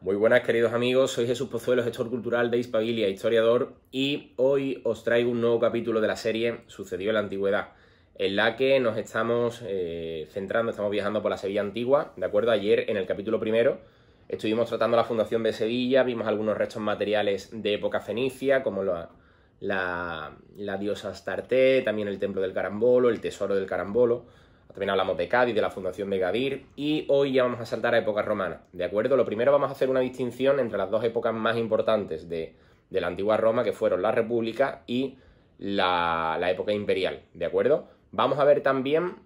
Muy buenas queridos amigos, soy Jesús Pozuelo, gestor cultural de Ispavilia, historiador, y hoy os traigo un nuevo capítulo de la serie Sucedió en la Antigüedad, en la que nos estamos eh, centrando, estamos viajando por la Sevilla antigua, ¿de acuerdo? Ayer en el capítulo primero estuvimos tratando la fundación de Sevilla, vimos algunos restos materiales de época fenicia, como la, la, la diosa Astarte, también el templo del carambolo, el tesoro del carambolo, también hablamos de Cádiz, de la Fundación de Gadir y hoy ya vamos a saltar a épocas romanas. ¿De acuerdo? Lo primero vamos a hacer una distinción entre las dos épocas más importantes de, la antigua Roma, que fueron la República y la, época imperial. ¿De acuerdo? Vamos a ver también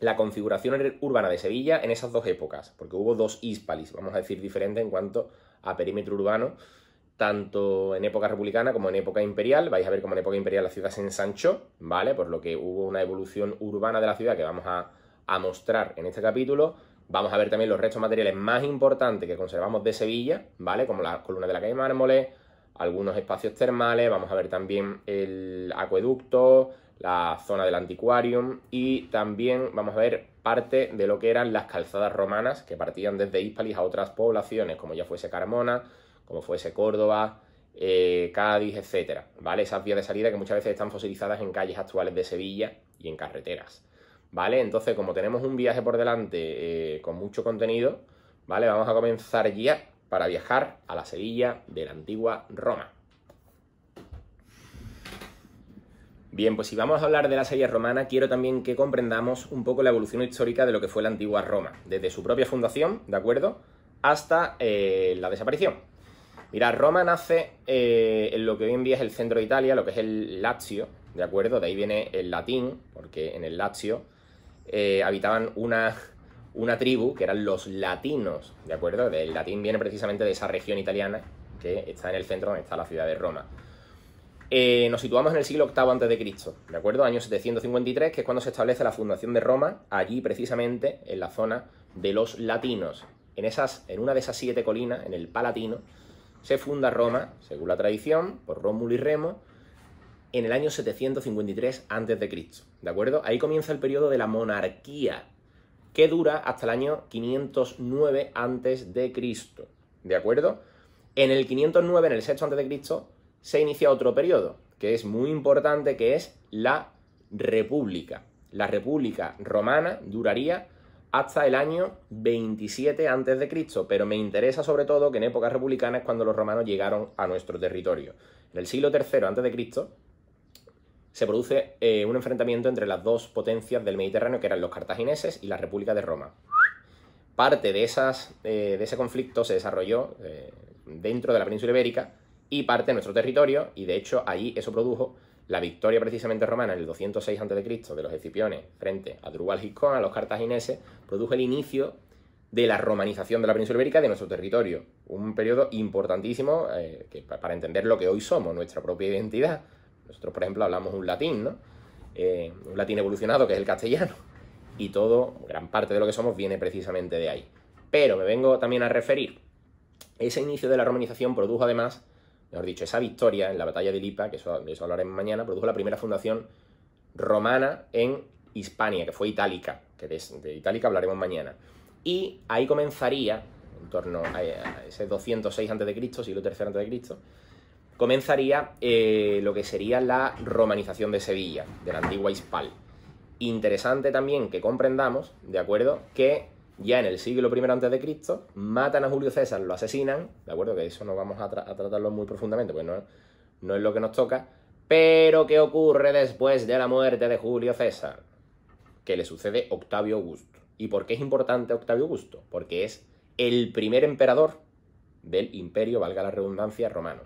la configuración urbana de Sevilla en esas dos épocas, porque hubo dos hispalis, vamos a decir diferente en cuanto a perímetro urbano tanto en época republicana como en época imperial. Vais a ver cómo en época imperial la ciudad se ensanchó, ¿vale? Por lo que hubo una evolución urbana de la ciudad que vamos a, mostrar en este capítulo. Vamos a ver también los restos materiales más importantes que conservamos de Sevilla, ¿vale? Como la columna de la calle Mármoles, algunos espacios termales, vamos a ver también el acueducto, la zona del antiquarium y también vamos a ver parte de lo que eran las calzadas romanas que partían desde Hispalis a otras poblaciones, como ya fuese Carmona, como fuese Córdoba, eh, Cádiz, etcétera, ¿vale? Esas vías de salida que muchas veces están fosilizadas en calles actuales de Sevilla y en carreteras, ¿vale? Entonces, como tenemos un viaje por delante eh, con mucho contenido, ¿vale? Vamos a comenzar ya para viajar a la Sevilla de la antigua Roma. Bien, pues si vamos a hablar de la Sevilla romana, quiero también que comprendamos un poco la evolución histórica de lo que fue la antigua Roma, desde su propia fundación, ¿de acuerdo?, hasta eh, la desaparición, Mira, Roma nace eh, en lo que hoy en día es el centro de Italia, lo que es el Lazio, ¿de acuerdo? De ahí viene el latín, porque en el Lazio eh, habitaban una, una tribu que eran los latinos, ¿de acuerdo? El latín viene precisamente de esa región italiana que está en el centro donde está la ciudad de Roma. Eh, nos situamos en el siglo VIII a.C., ¿de acuerdo? Año 753, que es cuando se establece la fundación de Roma, allí precisamente en la zona de los latinos. En, esas, en una de esas siete colinas, en el Palatino, se funda Roma, según la tradición, por Rómulo y Remo, en el año 753 a.C. ¿De acuerdo? Ahí comienza el periodo de la monarquía, que dura hasta el año 509 a.C. ¿De acuerdo? En el 509, en el sexto a.C., se inicia otro periodo, que es muy importante, que es la República. La República Romana duraría hasta el año 27 a.C., pero me interesa sobre todo que en épocas republicanas cuando los romanos llegaron a nuestro territorio. En el siglo III a.C., se produce eh, un enfrentamiento entre las dos potencias del Mediterráneo, que eran los cartagineses y la República de Roma. Parte de, esas, eh, de ese conflicto se desarrolló eh, dentro de la península ibérica y parte de nuestro territorio, y de hecho ahí eso produjo la victoria precisamente romana en el 206 a.C. de los escipiones frente a Drubal Giscón, a los cartagineses, produjo el inicio de la romanización de la península ibérica de nuestro territorio. Un periodo importantísimo eh, que, para entender lo que hoy somos, nuestra propia identidad. Nosotros, por ejemplo, hablamos un latín, ¿no? Eh, un latín evolucionado que es el castellano. Y todo, gran parte de lo que somos, viene precisamente de ahí. Pero me vengo también a referir. Ese inicio de la romanización produjo además mejor dicho, esa victoria en la batalla de Lipa, que eso, de eso hablaremos mañana, produjo la primera fundación romana en Hispania, que fue Itálica, que de, Itálica hablaremos mañana. Y ahí comenzaría, en torno a, ese 206 a.C., siglo III a.C., comenzaría eh, lo que sería la romanización de Sevilla, de la antigua Hispal. Interesante también que comprendamos, ¿de acuerdo?, que ya en el siglo I a.C., matan a Julio César, lo asesinan, ¿de acuerdo? Que eso no vamos a, tratarlo muy profundamente, porque no, no es lo que nos toca. Pero, ¿qué ocurre después de la muerte de Julio César? Que le sucede Octavio Augusto. ¿Y por qué es importante Octavio Augusto? Porque es el primer emperador del imperio, valga la redundancia, romano.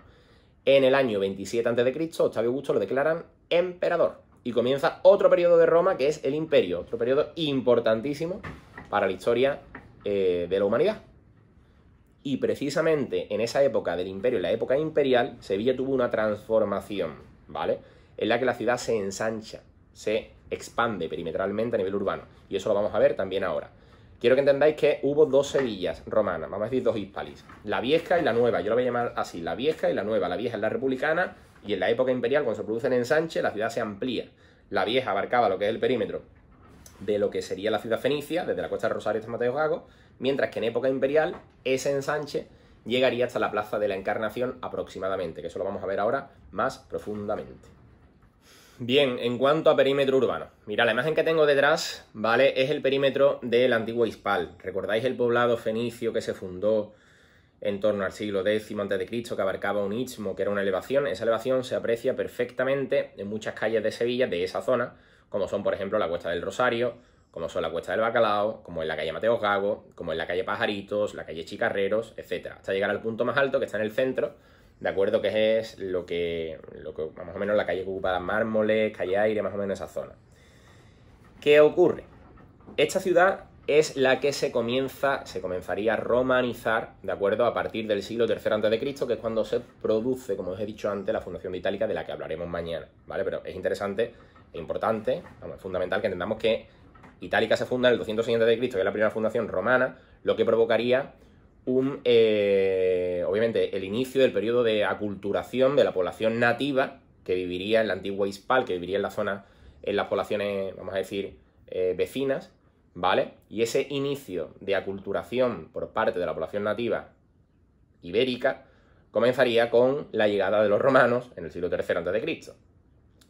En el año 27 a.C., Octavio Augusto lo declaran emperador. Y comienza otro periodo de Roma que es el imperio, otro periodo importantísimo para la historia eh, de la humanidad. Y precisamente en esa época del imperio, en la época imperial, Sevilla tuvo una transformación, ¿vale? En la que la ciudad se ensancha, se expande perimetralmente a nivel urbano. Y eso lo vamos a ver también ahora. Quiero que entendáis que hubo dos Sevillas romanas, vamos a decir dos hispalis, la vieja y la nueva, yo lo voy a llamar así, la vieja y la nueva, la vieja es la republicana y en la época imperial cuando se produce el ensanche la ciudad se amplía, la vieja abarcaba lo que es el perímetro de lo que sería la ciudad fenicia, desde la costa de Rosario hasta Mateo Gago, mientras que en época imperial ese ensanche llegaría hasta la plaza de la Encarnación aproximadamente, que eso lo vamos a ver ahora más profundamente. Bien, en cuanto a perímetro urbano, mira, la imagen que tengo detrás, ¿vale? Es el perímetro del antiguo Hispal. ¿Recordáis el poblado fenicio que se fundó en torno al siglo X a.C., que abarcaba un istmo, que era una elevación? Esa elevación se aprecia perfectamente en muchas calles de Sevilla, de esa zona, como son por ejemplo la Cuesta del Rosario, como son la Cuesta del Bacalao, como es la calle Mateos Gago, como es la calle Pajaritos, la calle Chicarreros, etc. Hasta llegar al punto más alto que está en el centro, ¿de acuerdo? Que es lo que, lo que más o menos la calle que ocupa mármoles, calle aire, más o menos esa zona. ¿Qué ocurre? Esta ciudad es la que se comienza, se comenzaría a romanizar, ¿de acuerdo? A partir del siglo III a.C., que es cuando se produce, como os he dicho antes, la fundación de Itálica, de la que hablaremos mañana, ¿vale? Pero es interesante importante, es fundamental que entendamos que Itálica se funda en el 260 a.C., que es la primera fundación romana, lo que provocaría un, eh, obviamente, el inicio del periodo de aculturación de la población nativa que viviría en la antigua Hispal, que viviría en la zona, en las poblaciones, vamos a decir, eh, vecinas, ¿vale? Y ese inicio de aculturación por parte de la población nativa ibérica comenzaría con la llegada de los romanos en el siglo III a.C.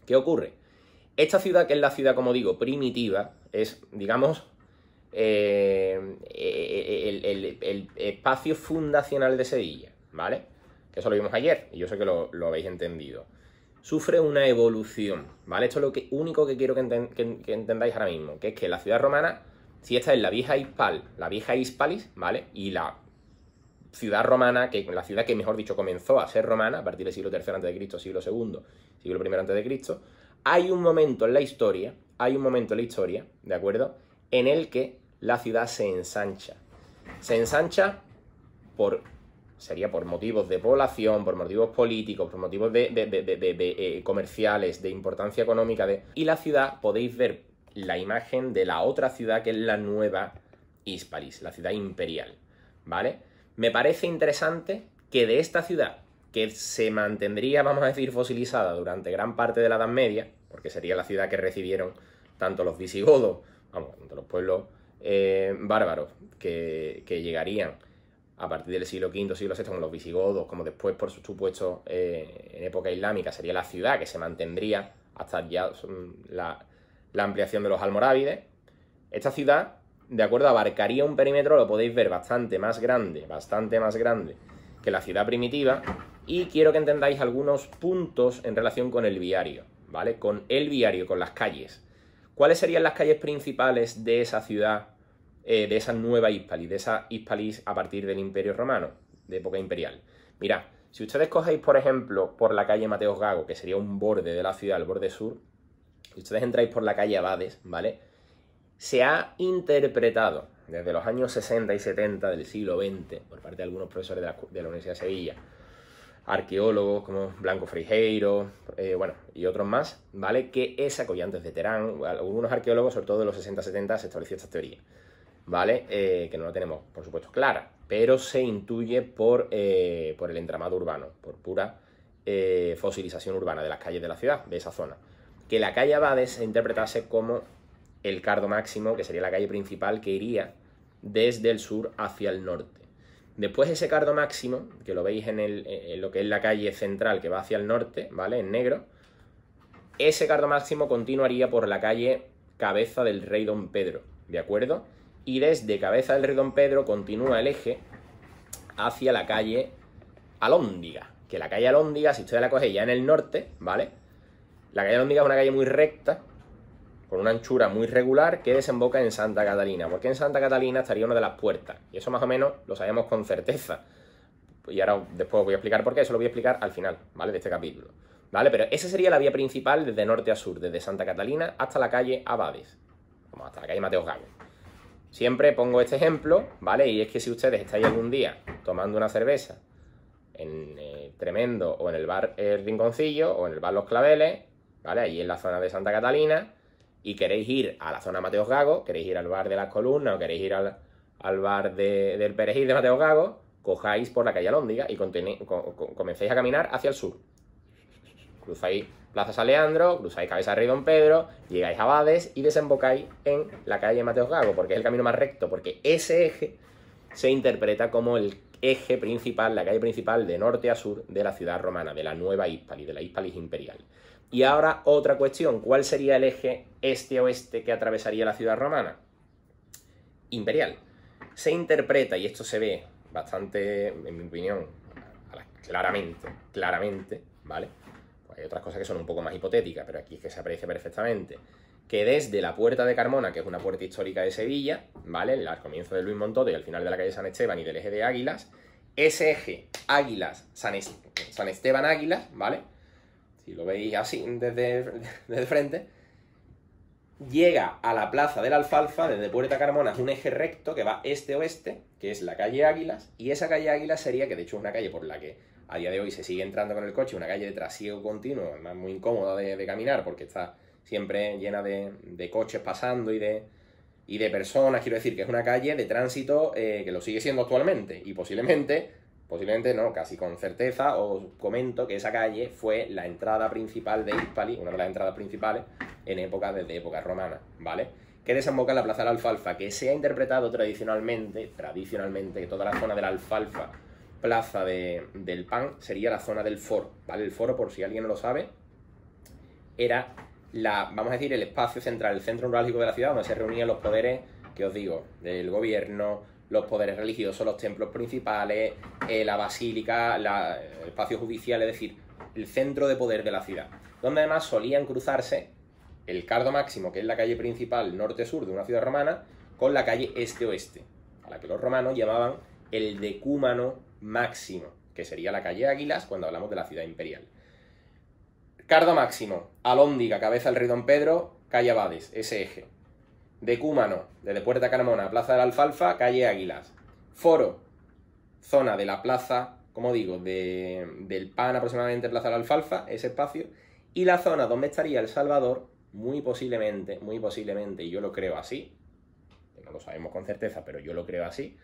¿Qué ocurre? Esta ciudad, que es la ciudad, como digo, primitiva, es, digamos, eh, eh, el, espacio fundacional de Sevilla, ¿vale? Que eso lo vimos ayer y yo sé que lo, habéis entendido. Sufre una evolución, ¿vale? Esto es lo único que quiero que, entendáis ahora mismo, que es que la ciudad romana, si esta es la vieja Hispal, la vieja Hispalis, ¿vale? Y la ciudad romana, que la ciudad que mejor dicho comenzó a ser romana a partir del siglo III a.C., siglo II, siglo I a.C., hay un momento en la historia, hay un momento en la historia, ¿de acuerdo? En el que la ciudad se ensancha. Se ensancha por sería por motivos de población, por motivos políticos, por motivos de, eh, comerciales, de importancia económica. Y la ciudad, podéis ver la imagen de la otra ciudad que es la nueva Hispalis, la ciudad imperial. ¿Vale? Me parece interesante que de esta ciudad, que se mantendría, vamos a decir, fosilizada durante gran parte de la Edad Media, porque sería la ciudad que recibieron tanto los visigodos, vamos, tanto los pueblos eh, bárbaros que, llegarían a partir del siglo V, siglo VI, como los visigodos, como después, por supuesto, eh, en época islámica, sería la ciudad que se mantendría hasta ya mm, la, la ampliación de los almorávides. Esta ciudad, de acuerdo, abarcaría un perímetro, lo podéis ver, bastante más grande, bastante más grande que la ciudad primitiva, y quiero que entendáis algunos puntos en relación con el viario, ¿vale? Con el viario, con las calles. ¿Cuáles serían las calles principales de esa ciudad, eh, de esa nueva Hispalis, de esa Hispalis a partir del Imperio Romano, de época imperial? Mirad, si ustedes cogéis, por ejemplo, por la calle Mateos Gago, que sería un borde de la ciudad, el borde sur, si ustedes entráis por la calle Abades, ¿vale? Se ha interpretado desde los años 60 y 70 del siglo XX, por parte de algunos profesores de la Universidad de Sevilla, arqueólogos como Blanco Frigeiro, eh, bueno, y otros más, ¿vale? Que es antes de Terán, algunos arqueólogos, sobre todo de los 60-70, se estableció esta teoría, ¿vale? Eh, que no la tenemos, por supuesto, clara, pero se intuye por, eh, por el entramado urbano, por pura fosilización urbana de las calles de la ciudad, de esa zona. Que la calle Abades se interpretase como el cardo máximo, que sería la calle principal que iría desde el sur hacia el norte, Después ese cardo máximo, que lo veis eh, en, lo que es la calle central que va hacia el norte, ¿vale? En negro, ese cardo máximo continuaría por la calle Cabeza del Rey Don Pedro, ¿de acuerdo? Y desde Cabeza del Rey Don Pedro continúa el eje hacia la calle Alóndiga, que la calle Alóndiga, si ustedes la cogen ya en el norte, ¿vale? La calle Alóndiga es una calle muy recta, con una anchura muy regular que desemboca en Santa Catalina, porque en Santa Catalina estaría una de las puertas, y eso más o menos lo sabemos con certeza. Y ahora después os voy a explicar por qué, eso lo voy a explicar al final, ¿vale? De este capítulo. ¿Vale? Pero esa sería la vía principal desde norte a sur, desde Santa Catalina hasta la calle Abades, como hasta la calle Mateo Gago. Siempre pongo este ejemplo, ¿vale? Y es que si ustedes estáis algún día tomando una cerveza en eh, Tremendo o en el bar El Rinconcillo o en el bar Los Claveles, ¿vale? ahí en la zona de Santa Catalina, y queréis ir a la zona Mateos Gago, queréis ir al bar de las columnas o queréis ir al, bar de, del Perejil de Mateos Gago, cojáis por la calle Alóndiga y comencéis a caminar hacia el sur. Cruzáis Plaza San Leandro, cruzáis Cabeza Rey Don Pedro, llegáis a Bades y desembocáis en la calle Mateos Gago, porque es el camino más recto, porque ese eje se interpreta como el eje principal, la calle principal de norte a sur de la ciudad romana, de la nueva Hispali, de la Hispalis imperial. Y ahora otra cuestión, ¿cuál sería el eje este-oeste que atravesaría la ciudad romana? Imperial. Se interpreta, y esto se ve bastante, en mi opinión, claramente, claramente, ¿vale? Pues hay otras cosas que son un poco más hipotéticas, pero aquí es que se aprecia perfectamente, que desde la Puerta de Carmona, que es una puerta histórica de Sevilla, ¿vale? Al comienzo de Luis Montoto y al final de la calle San Esteban y del eje de Águilas, ese eje Águilas-San Esteban-Águilas, ¿vale? si lo veis así desde, desde frente, llega a la plaza del Alfalfa, desde Puerta Carmona, es un eje recto que va este-oeste, que es la calle Águilas, y esa calle Águilas sería, que de hecho es una calle por la que a día de hoy se sigue entrando con el coche, una calle de trasiego continuo, además muy incómoda de, caminar porque está siempre llena de, coches pasando y de, y de personas, quiero decir que es una calle de tránsito eh, que lo sigue siendo actualmente y posiblemente posiblemente no, casi con certeza, os comento que esa calle fue la entrada principal de Hispali, una de las entradas principales, en época desde época romana, ¿vale? Que desemboca en la Plaza de la Alfalfa, que se ha interpretado tradicionalmente, tradicionalmente, que toda la zona de la Alfalfa, Plaza del Pan, sería la zona del foro, ¿vale? El foro, por si alguien no lo sabe, era la, vamos a decir, el espacio central, el centro neurálgico de la ciudad, donde se reunían los poderes, que os digo, del gobierno, los poderes religiosos, los templos principales, eh, la basílica, el espacio judicial, es decir, el centro de poder de la ciudad, donde además solían cruzarse el Cardo Máximo, que es la calle principal norte-sur de una ciudad romana, con la calle este-oeste, a la que los romanos llamaban el Decúmano Máximo, que sería la calle Águilas cuando hablamos de la ciudad imperial. Cardo Máximo, Alóndiga, cabeza del rey Don Pedro, calle Abades, ese eje de Cúmano, desde Puerta Carmona, Plaza de la Alfalfa, calle Águilas. Foro, zona de la plaza, como digo, del PAN aproximadamente, Plaza de la Alfalfa, ese espacio. Y la zona donde estaría El Salvador, muy posiblemente, muy posiblemente, y yo lo creo así, no lo sabemos con certeza, pero yo lo creo así,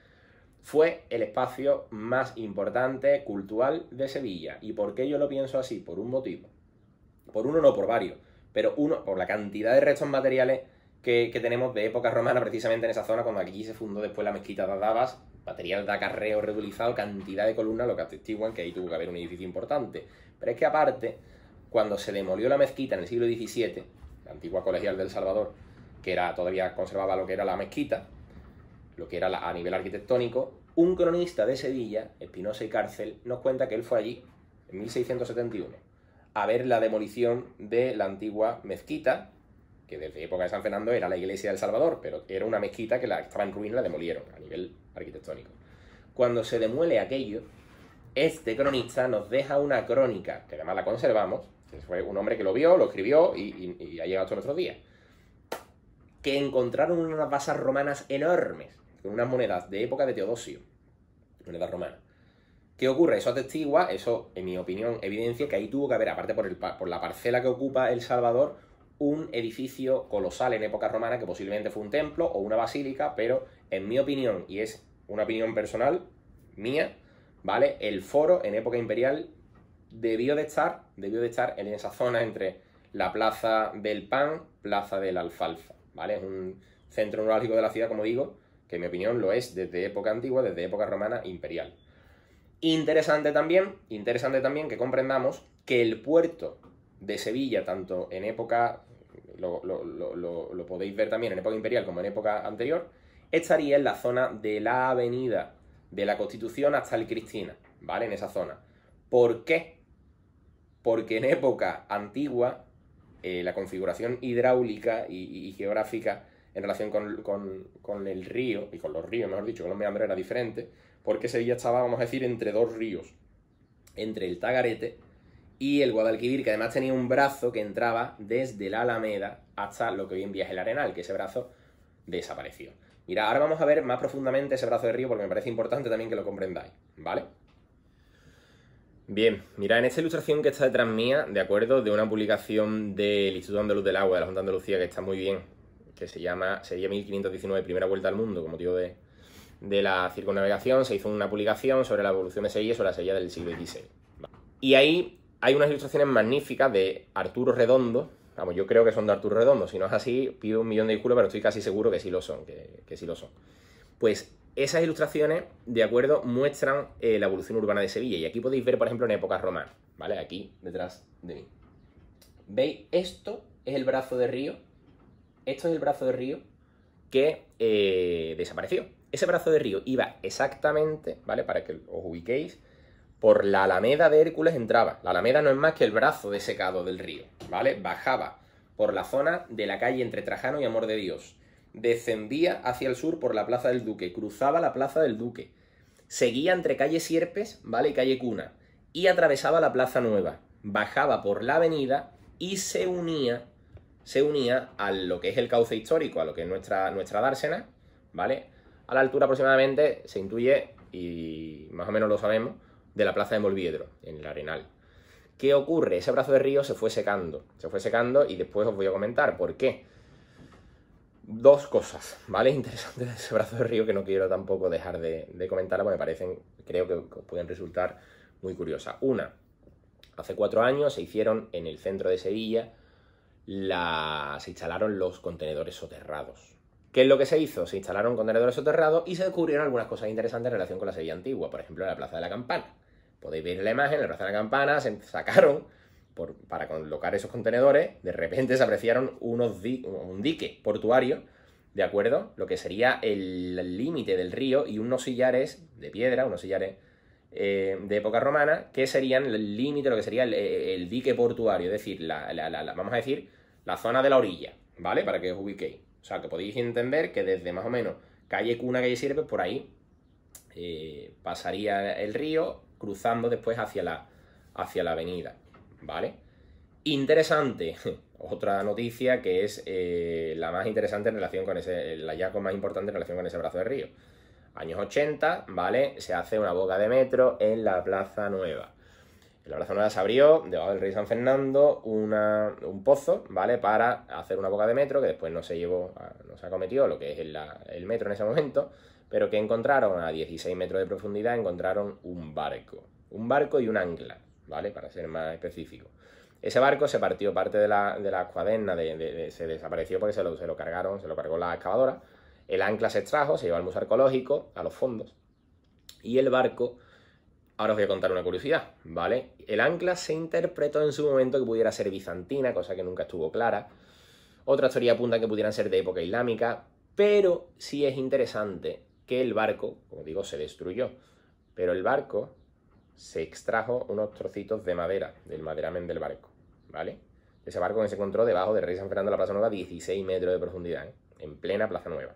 fue el espacio más importante cultural de Sevilla. ¿Y por qué yo lo pienso así? Por un motivo. Por uno no, por varios. Pero uno, por la cantidad de restos materiales que, tenemos de época romana, precisamente en esa zona, cuando aquí se fundó después la mezquita de Adabas, material de acarreo reutilizado, cantidad de columnas, lo que atestiguan que ahí tuvo que haber un edificio importante. Pero es que aparte, cuando se demolió la mezquita en el siglo XVII, la antigua colegial del Salvador, que era, todavía conservaba lo que era la mezquita, lo que era a nivel arquitectónico, un cronista de Sevilla, Espinosa y Cárcel, nos cuenta que él fue allí, en 1671, a ver la demolición de la antigua mezquita, que desde época de San Fernando era la iglesia del Salvador, pero era una mezquita que la, estaba en ruinas, la demolieron a nivel arquitectónico. Cuando se demuele aquello, este cronista nos deja una crónica, que además la conservamos, que fue un hombre que lo vio, lo escribió y, ha llegado hasta nuestros días, que encontraron unas basas romanas enormes, con unas monedas de época de Teodosio, monedas romanas. ¿Qué ocurre? Eso atestigua, eso, en mi opinión, evidencia que ahí tuvo que haber, aparte por la parcela que ocupa El Salvador, un edificio colosal en época romana que posiblemente fue un templo o una basílica, pero en mi opinión, y es una opinión personal mía, ¿vale? El foro en época imperial debió de estar, debió de estar en esa zona entre la Plaza del Pan, Plaza del Alfalfa, ¿vale? Es un centro neurálgico de la ciudad, como digo, que en mi opinión lo es desde época antigua, desde época romana imperial. Interesante también, interesante también que comprendamos que el puerto de Sevilla, tanto en época, lo, podéis ver también en época imperial como en época anterior, estaría en la zona de la avenida de la Constitución hasta el Cristina, ¿vale? En esa zona. ¿Por qué? Porque en época antigua, eh, la configuración hidráulica y, geográfica en relación con, con, el río, y con los ríos, mejor dicho, con los meandros era diferente, porque Sevilla estaba, vamos a decir, entre dos ríos, entre el Tagarete y el Guadalquivir, que además tenía un brazo que entraba desde la Alameda hasta lo que hoy en día es el Arenal, que ese brazo desapareció. Mira, ahora vamos a ver más profundamente ese brazo de río porque me parece importante también que lo comprendáis, ¿vale? Bien, mira, en esta ilustración que está detrás mía, de acuerdo, de una publicación del Instituto Andaluz del Agua de la Junta de Andalucía, que está muy bien, que se llama Sería 1519, Primera Vuelta al Mundo, como motivo de, la circunnavegación, se hizo una publicación sobre la evolución de y sobre la Sevilla del siglo XVI. Y ahí hay unas ilustraciones magníficas de Arturo Redondo. Vamos, yo creo que son de Arturo Redondo. Si no es así, pido un millón de disculpas, pero estoy casi seguro que sí lo son, que, sí lo son. Pues esas ilustraciones, de acuerdo, muestran eh, la evolución urbana de Sevilla. Y aquí podéis ver, por ejemplo, en época romana, ¿vale? Aquí, detrás de mí. ¿Veis? Esto es el brazo de río. Esto es el brazo de río que eh, desapareció. Ese brazo de río iba exactamente, ¿vale? Para que os ubiquéis, por la Alameda de Hércules entraba. La Alameda no es más que el brazo desecado del río, ¿vale? Bajaba por la zona de la calle entre Trajano y Amor de Dios. Descendía hacia el sur por la Plaza del Duque, cruzaba la Plaza del Duque. Seguía entre calle Sierpes, ¿vale? Y calle Cuna. Y atravesaba la Plaza Nueva. Bajaba por la avenida y se unía, se unía a lo que es el cauce histórico, a lo que es nuestra, nuestra dársena, ¿vale? A la altura aproximadamente, se intuye, y más o menos lo sabemos, de la plaza de Molviedro, en el Arenal. ¿Qué ocurre? Ese brazo de río se fue secando, se fue secando y después os voy a comentar por qué. Dos cosas, ¿vale? Interesantes de ese brazo de río que no quiero tampoco dejar de, comentar porque me parecen, creo que pueden resultar muy curiosas. Una, hace cuatro años se hicieron en el centro de Sevilla, la... se instalaron los contenedores soterrados. ¿Qué es lo que se hizo? Se instalaron contenedores soterrados y se descubrieron algunas cosas interesantes en relación con la Sevilla antigua, por ejemplo, la Plaza de la Campana. Podéis ver la imagen, el razón de la campana, se sacaron para colocar esos contenedores, de repente se apreciaron unos un dique portuario, ¿de acuerdo? Lo que sería el límite del río y unos sillares de piedra, unos sillares eh, de época romana, que serían el límite, lo que sería el, dique portuario, es decir, la, vamos a decir, la zona de la orilla, ¿vale? Para que os ubiquéis. O sea, que podéis entender que desde más o menos calle Cuna, calle Sirve, por ahí eh, pasaría el río cruzando después hacia la, hacia la avenida, ¿vale? Interesante, otra noticia que es eh, la más interesante en relación con ese, el hallazgo más importante en relación con ese brazo de río. Años 80, ¿vale? Se hace una boca de metro en la Plaza Nueva. En la Plaza Nueva se abrió, debajo del Rey San Fernando, un pozo, ¿vale? Para hacer una boca de metro, que después no se llevó, no se acometió lo que es el, el metro en ese momento, pero que encontraron? A 16 metros de profundidad encontraron un barco. Un barco y un ancla, ¿vale? Para ser más específico. Ese barco se partió parte de la, cuaderna, se desapareció porque se lo, cargaron, se lo cargó la excavadora. El ancla se extrajo, se llevó al museo arqueológico, a los fondos. Y el barco, ahora os voy a contar una curiosidad, ¿vale? El ancla se interpretó en su momento que pudiera ser bizantina, cosa que nunca estuvo clara. Otra teoría apunta que pudieran ser de época islámica, pero sí es interesante que el barco, como digo, se destruyó, pero el barco se extrajo unos trocitos de madera, del maderamen del barco, ¿vale? Ese barco que se encontró debajo de Rey San Fernando de la Plaza Nueva, 16 metros de profundidad, ¿eh? en plena Plaza Nueva.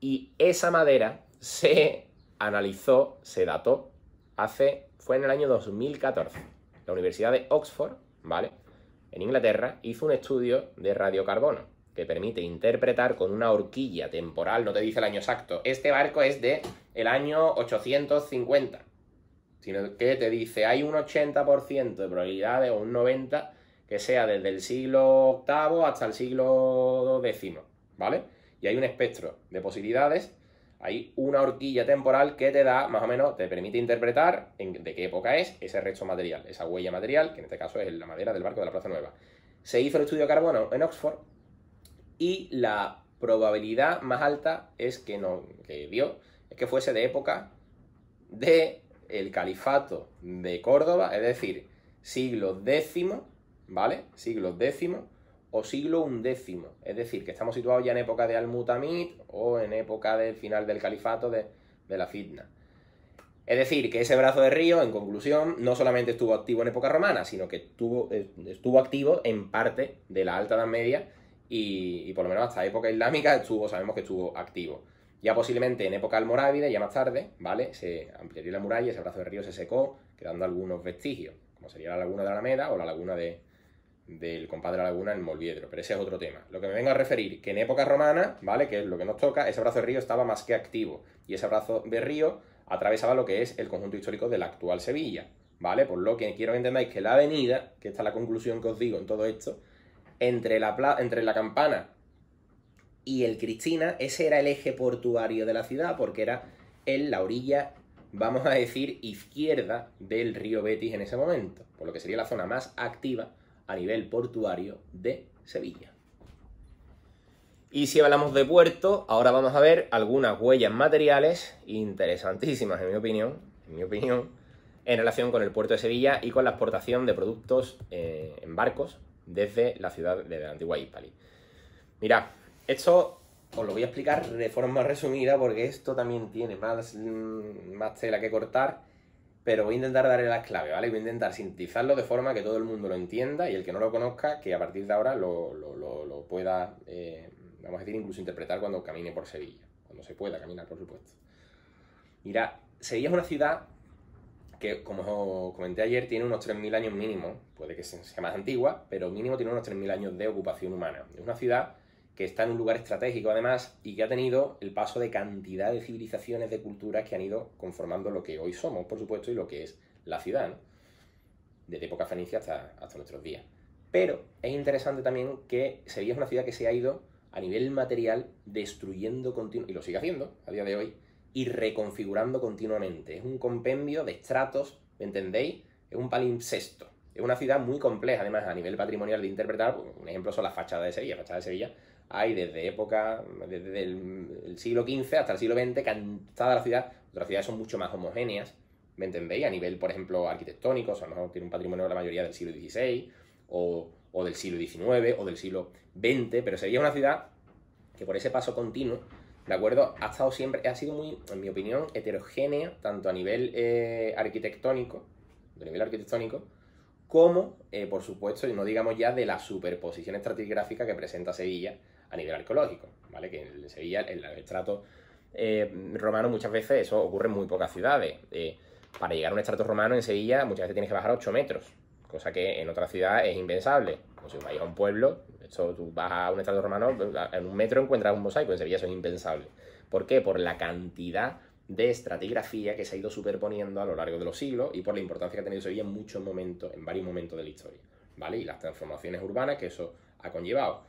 Y esa madera se analizó, se dató, hace, fue en el año 2014. La Universidad de Oxford, ¿vale? En Inglaterra hizo un estudio de radiocarbono que permite interpretar con una horquilla temporal, no te dice el año exacto. Este barco es de el año 850, sino que te dice hay un 80% de probabilidades o un 90% que sea desde el siglo VIII hasta el siglo X, ¿vale? Y hay un espectro de posibilidades, hay una horquilla temporal que te da, más o menos, te permite interpretar de qué época es ese resto material, esa huella material, que en este caso es la madera del barco de la Plaza Nueva. Se hizo el estudio de carbono en Oxford y la probabilidad más alta es que, no, que es que fuese de época de el califato de Córdoba, es decir, siglo X, ¿vale? Siglo X o siglo undécimo, es decir, que estamos situados ya en época de Al-Mutamid o en época del final del califato de, la Fitna. Es decir, que ese brazo de río, en conclusión, no solamente estuvo activo en época romana, sino que eh, estuvo activo en parte de la Alta Edad Media y, por lo menos hasta época islámica estuvo, sabemos que estuvo activo. Ya posiblemente en época almorávide, ya más tarde, ¿vale? Se ampliaría la muralla, ese brazo de río se secó, quedando algunos vestigios, como sería la laguna de Alameda o la laguna de, del compadre de Laguna en Molviedro, pero ese es otro tema. Lo que me vengo a referir, que en época romana, ¿vale? Que es lo que nos toca, ese brazo de río estaba más que activo, y ese brazo de río atravesaba lo que es el conjunto histórico de la actual Sevilla, ¿vale? Por lo que quiero que entendáis que la avenida, que esta es la conclusión que os digo en todo esto, entre la, entre la campana y el Cristina, ese era el eje portuario de la ciudad, porque era en la orilla, vamos a decir, izquierda del río Betis en ese momento, por lo que sería la zona más activa a nivel portuario de Sevilla. Y si hablamos de puerto, ahora vamos a ver algunas huellas materiales interesantísimas, en mi opinión, en mi opinión, en relación con el puerto de Sevilla y con la exportación de productos eh, en barcos desde la ciudad de la antigua Hispali. Mirad, esto os lo voy a explicar de forma resumida porque esto también tiene más, mm, más tela que cortar, pero voy a intentar darle las claves, ¿vale? Voy a intentar sintetizarlo de forma que todo el mundo lo entienda y el que no lo conozca, que a partir de ahora lo, pueda, eh, vamos a decir, incluso interpretar cuando camine por Sevilla, cuando se pueda caminar, por supuesto. Mira, Sevilla es una ciudad que como comenté ayer, tiene unos 3.000 años mínimo, puede que sea más antigua, pero mínimo tiene unos 3.000 años de ocupación humana. Es una ciudad que está en un lugar estratégico además y que ha tenido el paso de cantidad de civilizaciones, de culturas que han ido conformando lo que hoy somos, por supuesto, y lo que es la ciudad, desde época fenicia hasta, hasta nuestros días. Pero es interesante también que Sevilla es una ciudad que se ha ido a nivel material destruyendo continuamente, y lo sigue haciendo a día de hoy, y reconfigurando continuamente. Es un compendio de estratos, ¿me entendéis? Es un palimpsesto. Es una ciudad muy compleja, además, a nivel patrimonial de interpretar. Un ejemplo son las fachadas de Sevilla. fachada de Sevilla hay desde época, desde el, siglo XV hasta el siglo XX, cantada la ciudad. Otras ciudades son mucho más homogéneas, ¿me entendéis? A nivel, por ejemplo, arquitectónico, o sea, mejor tiene un patrimonio de la mayoría del siglo XVI o, o del siglo XIX o del siglo XX, pero Sevilla es una ciudad que por ese paso continuo ¿de acuerdo? Ha estado siempre, ha sido muy, en mi opinión, heterogénea, tanto a nivel eh, arquitectónico, de nivel arquitectónico, como, eh, por supuesto, y no digamos ya de la superposición estratigráfica que presenta Sevilla a nivel arqueológico, ¿vale? Que en Sevilla el, el estrato eh, romano muchas veces eso ocurre en muy pocas ciudades. para llegar a un estrato romano en Sevilla muchas veces tienes que bajar 8 metros, cosa que en otra ciudad es impensable. O si vais a un pueblo, tú vas a un estado romano, pues, en un metro encuentras un mosaico, en Sevilla eso es impensable. ¿Por qué? Por la cantidad de estratigrafía que se ha ido superponiendo a lo largo de los siglos y por la importancia que ha tenido Sevilla en muchos momentos, en varios momentos de la historia, ¿vale? Y las transformaciones urbanas que eso ha conllevado.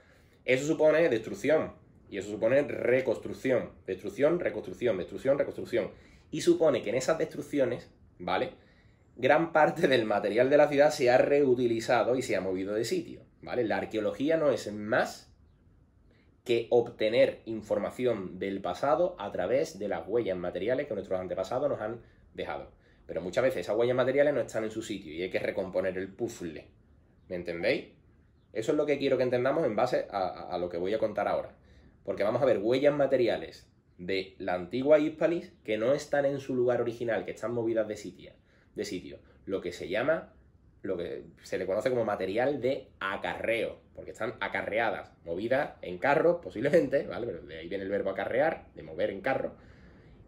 Eso supone destrucción y eso supone reconstrucción, destrucción, reconstrucción, destrucción, reconstrucción. Y supone que en esas destrucciones, ¿vale? Gran parte del material de la ciudad se ha reutilizado y se ha movido de sitio. ¿vale? La arqueología no es más que obtener información del pasado a través de las huellas materiales que nuestros antepasados nos han dejado. Pero muchas veces esas huellas materiales no están en su sitio y hay que recomponer el puzzle. ¿Me entendéis? Eso es lo que quiero que entendamos en base a, lo que voy a contar ahora. Porque vamos a ver huellas materiales de la antigua Hispalis que no están en su lugar original, que están movidas de sitio, de sitio. Lo que se llama lo que se le conoce como material de acarreo, porque están acarreadas, movidas en carros posiblemente, ¿vale? Pero de ahí viene el verbo acarrear, de mover en carro,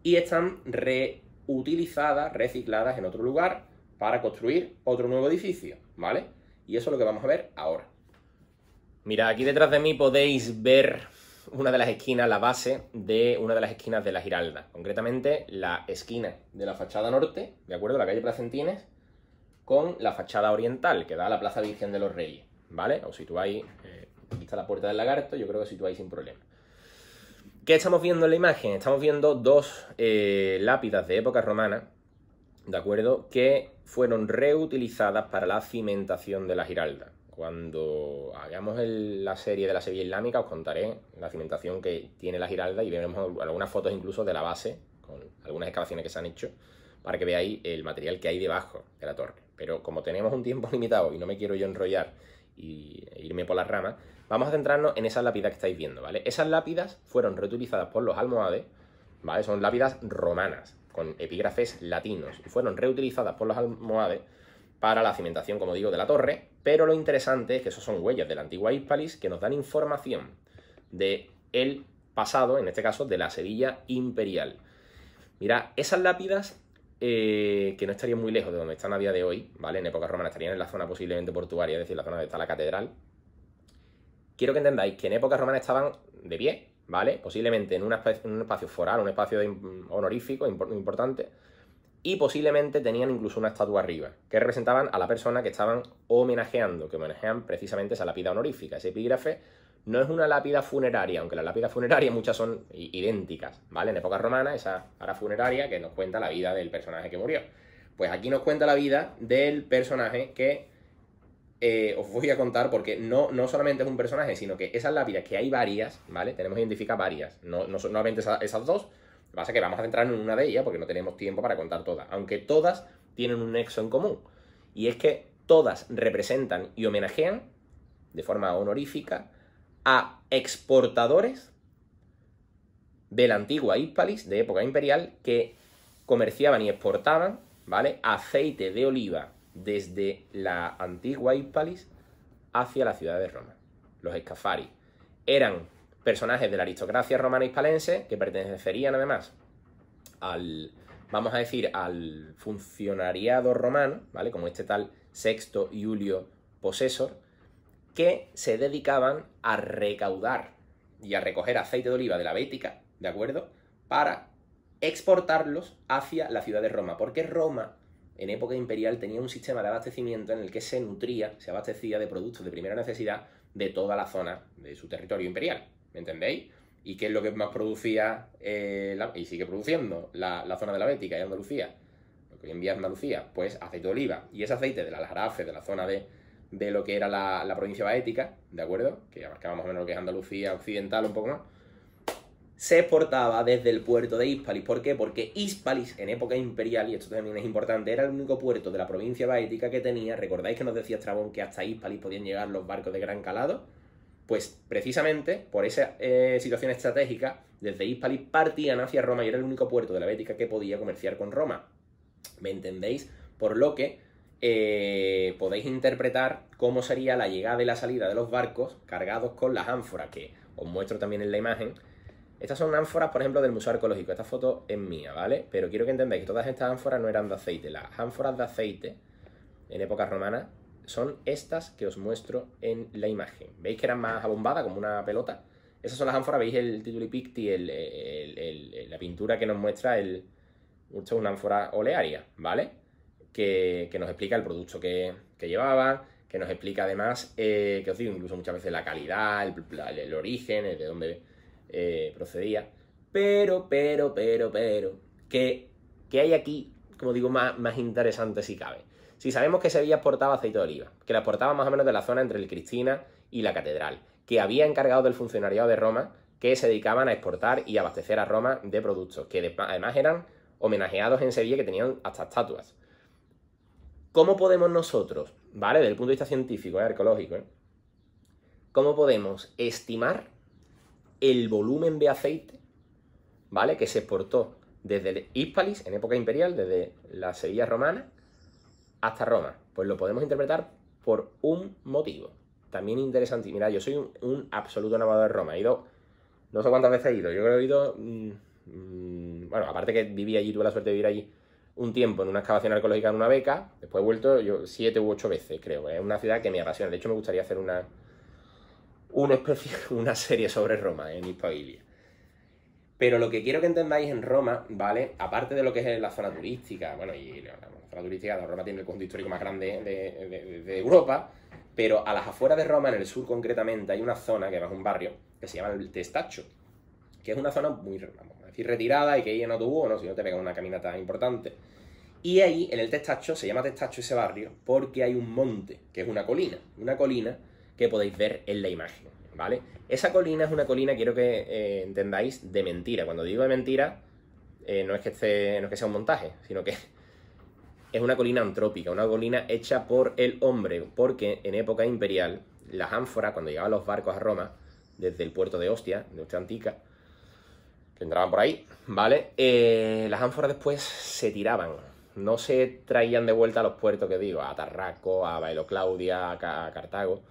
y están reutilizadas, recicladas en otro lugar para construir otro nuevo edificio, ¿vale? Y eso es lo que vamos a ver ahora. Mira, aquí detrás de mí podéis ver una de las esquinas, la base de una de las esquinas de la Giralda, concretamente la esquina de la fachada norte, ¿de acuerdo? La calle Placentines, con la fachada oriental que da a la Plaza Virgen de los Reyes, ¿vale? Os situáis, eh, aquí está la puerta del lagarto, yo creo que os situáis sin problema. ¿Qué estamos viendo en la imagen? Estamos viendo dos eh, lápidas de época romana, ¿de acuerdo? Que fueron reutilizadas para la cimentación de la Giralda. Cuando hagamos la serie de la Sevilla Islámica os contaré la cimentación que tiene la Giralda y veremos algunas fotos incluso de la base, con algunas excavaciones que se han hecho, para que veáis el material que hay debajo de la torre. Pero como tenemos un tiempo limitado y no me quiero yo enrollar y irme por las ramas, vamos a centrarnos en esas lápidas que estáis viendo, ¿vale? Esas lápidas fueron reutilizadas por los almohades, ¿vale? Son lápidas romanas, con epígrafes latinos, y fueron reutilizadas por los almohades para la cimentación, como digo, de la torre, pero lo interesante es que esos son huellas de la antigua Hispalis que nos dan información de el pasado, en este caso de la Sevilla imperial. Mira, esas lápidas eh, que no estarían muy lejos de donde están a día de hoy, ¿vale? En época romana estarían en la zona posiblemente portuaria, es decir, la zona donde está la catedral. Quiero que entendáis que en época romana estaban de pie, ¿vale? Posiblemente en, un espacio foral, un espacio honorífico importante, y posiblemente tenían incluso una estatua arriba, que representaban a la persona que estaban homenajeando, que homenajean precisamente esa lápida honorífica, ese epígrafe no es una lápida funeraria, aunque las lápidas funerarias muchas son idénticas, ¿vale? En época romana, esa ara funeraria que nos cuenta la vida del personaje que murió. Pues aquí nos cuenta la vida del personaje que eh, os voy a contar porque no, no solamente es un personaje, sino que esas lápidas, que hay varias, ¿vale? Tenemos identificar varias, no, solamente esas, dos, pasa que vamos a centrarnos en una de ellas porque no tenemos tiempo para contar todas, aunque todas tienen un nexo en común, y es que todas representan y homenajean de forma honorífica a exportadores de la antigua Hispalis, de época imperial, que comerciaban y exportaban, ¿vale? Aceite de oliva desde la antigua Hispalis hacia la ciudad de Roma. Los escafari eran personajes de la aristocracia romana hispalense que pertenecerían además al, vamos a decir, al funcionariado romano, ¿vale? Como este tal Sexto Julio Posesor, que se dedicaban a recaudar y a recoger aceite de oliva de la Bética, ¿de acuerdo? Para exportarlos hacia la ciudad de Roma, porque Roma en época imperial tenía un sistema de abastecimiento en el que se nutría, se abastecía de productos de primera necesidad de toda la zona de su territorio imperial, ¿me entendéis? ¿Y qué es lo que más producía eh, y sigue produciendo la, zona de la Bética y Andalucía? Lo que hoy en Andalucía, pues aceite de oliva. Y ese aceite de la Aljarafe, de la zona de, de lo que era la, provincia baética, ¿de acuerdo? Que abarcaba más o menos lo que es Andalucía occidental, un poco más. Se exportaba desde el puerto de Hispalis. ¿Por qué? Porque Hispalis, en época imperial, y esto también es importante, era el único puerto de la provincia baética que tenía. ¿Recordáis que nos decía Estrabón que hasta Hispalis podían llegar los barcos de gran calado? Pues precisamente por esa eh, situación estratégica, desde Hispalis partían hacia Roma y era el único puerto de la Bética que podía comerciar con Roma. ¿Me entendéis? Por lo que eh, podéis interpretar cómo sería la llegada y la salida de los barcos cargados con las ánforas, que os muestro también en la imagen. Estas son ánforas, por ejemplo, del Museo Arqueológico. Esta foto es mía, ¿vale? Pero quiero que entendáis que todas estas ánforas no eran de aceite. Las ánforas de aceite, en época romana, son estas que os muestro en la imagen. ¿Veis que eran más abombadas, como una pelota? Esas son las ánforas, veis el título picti, la pintura que nos muestra el... es una ánfora olearia, ¿vale? que, nos explica el producto que, llevaba, que nos explica además, eh, que os digo, incluso muchas veces la calidad, el, origen, de dónde eh, procedía. Pero, pero, pero, pero, ¿qué que hay aquí, como digo, más, más interesante si cabe. Si sabemos que Sevilla exportaba aceite de oliva, que la exportaba más o menos de la zona entre el Cristina y la Catedral, que había encargado del funcionariado de Roma que se dedicaban a exportar y abastecer a Roma de productos, que además eran homenajeados en Sevilla que tenían hasta estatuas. ¿Cómo podemos nosotros, ¿vale? Desde el punto de vista científico, ¿eh? arqueológico, ¿eh? ¿cómo podemos estimar el volumen de aceite, ¿vale? Que se exportó desde el Hispalis, en época imperial, desde la Sevilla romana hasta Roma? Pues lo podemos interpretar por un motivo. También interesante. Mira, yo soy un, absoluto enamorado de Roma. He ido, no sé cuántas veces he ido, yo creo que he ido. Mm, mm, bueno, aparte que viví allí, tuve la suerte de vivir allí un tiempo en una excavación arqueológica en una beca, después he vuelto yo siete u ocho veces, creo. ¿eh? Es una ciudad que me apasiona. De hecho, me gustaría hacer una, una, serie sobre Roma en familia Pero lo que quiero que entendáis en Roma, ¿vale? Aparte de lo que es la zona turística, bueno, y la, zona turística de Roma tiene el conjunto histórico más grande de, Europa, pero a las afueras de Roma, en el sur concretamente, hay una zona, que es un barrio, que se llama el Testacho, que es una zona muy, si retirada y que ella no tuvo, no, si no te pega una caminata importante. Y ahí, en el Testacho, se llama Testacho ese barrio porque hay un monte, que es una colina, una colina que podéis ver en la imagen, ¿vale? Esa colina es una colina, quiero que eh, entendáis, de mentira. Cuando digo de mentira, eh, no, es que esté, no es que sea un montaje, sino que es una colina antrópica, una colina hecha por el hombre, porque en época imperial, las ánforas, cuando llegaban los barcos a Roma, desde el puerto de Ostia, de Ostia Antica, Entraban por ahí, ¿vale? Eh, las ánforas después se tiraban, no se traían de vuelta a los puertos que digo, a Tarraco, a Bailo Claudia, a, Cartago,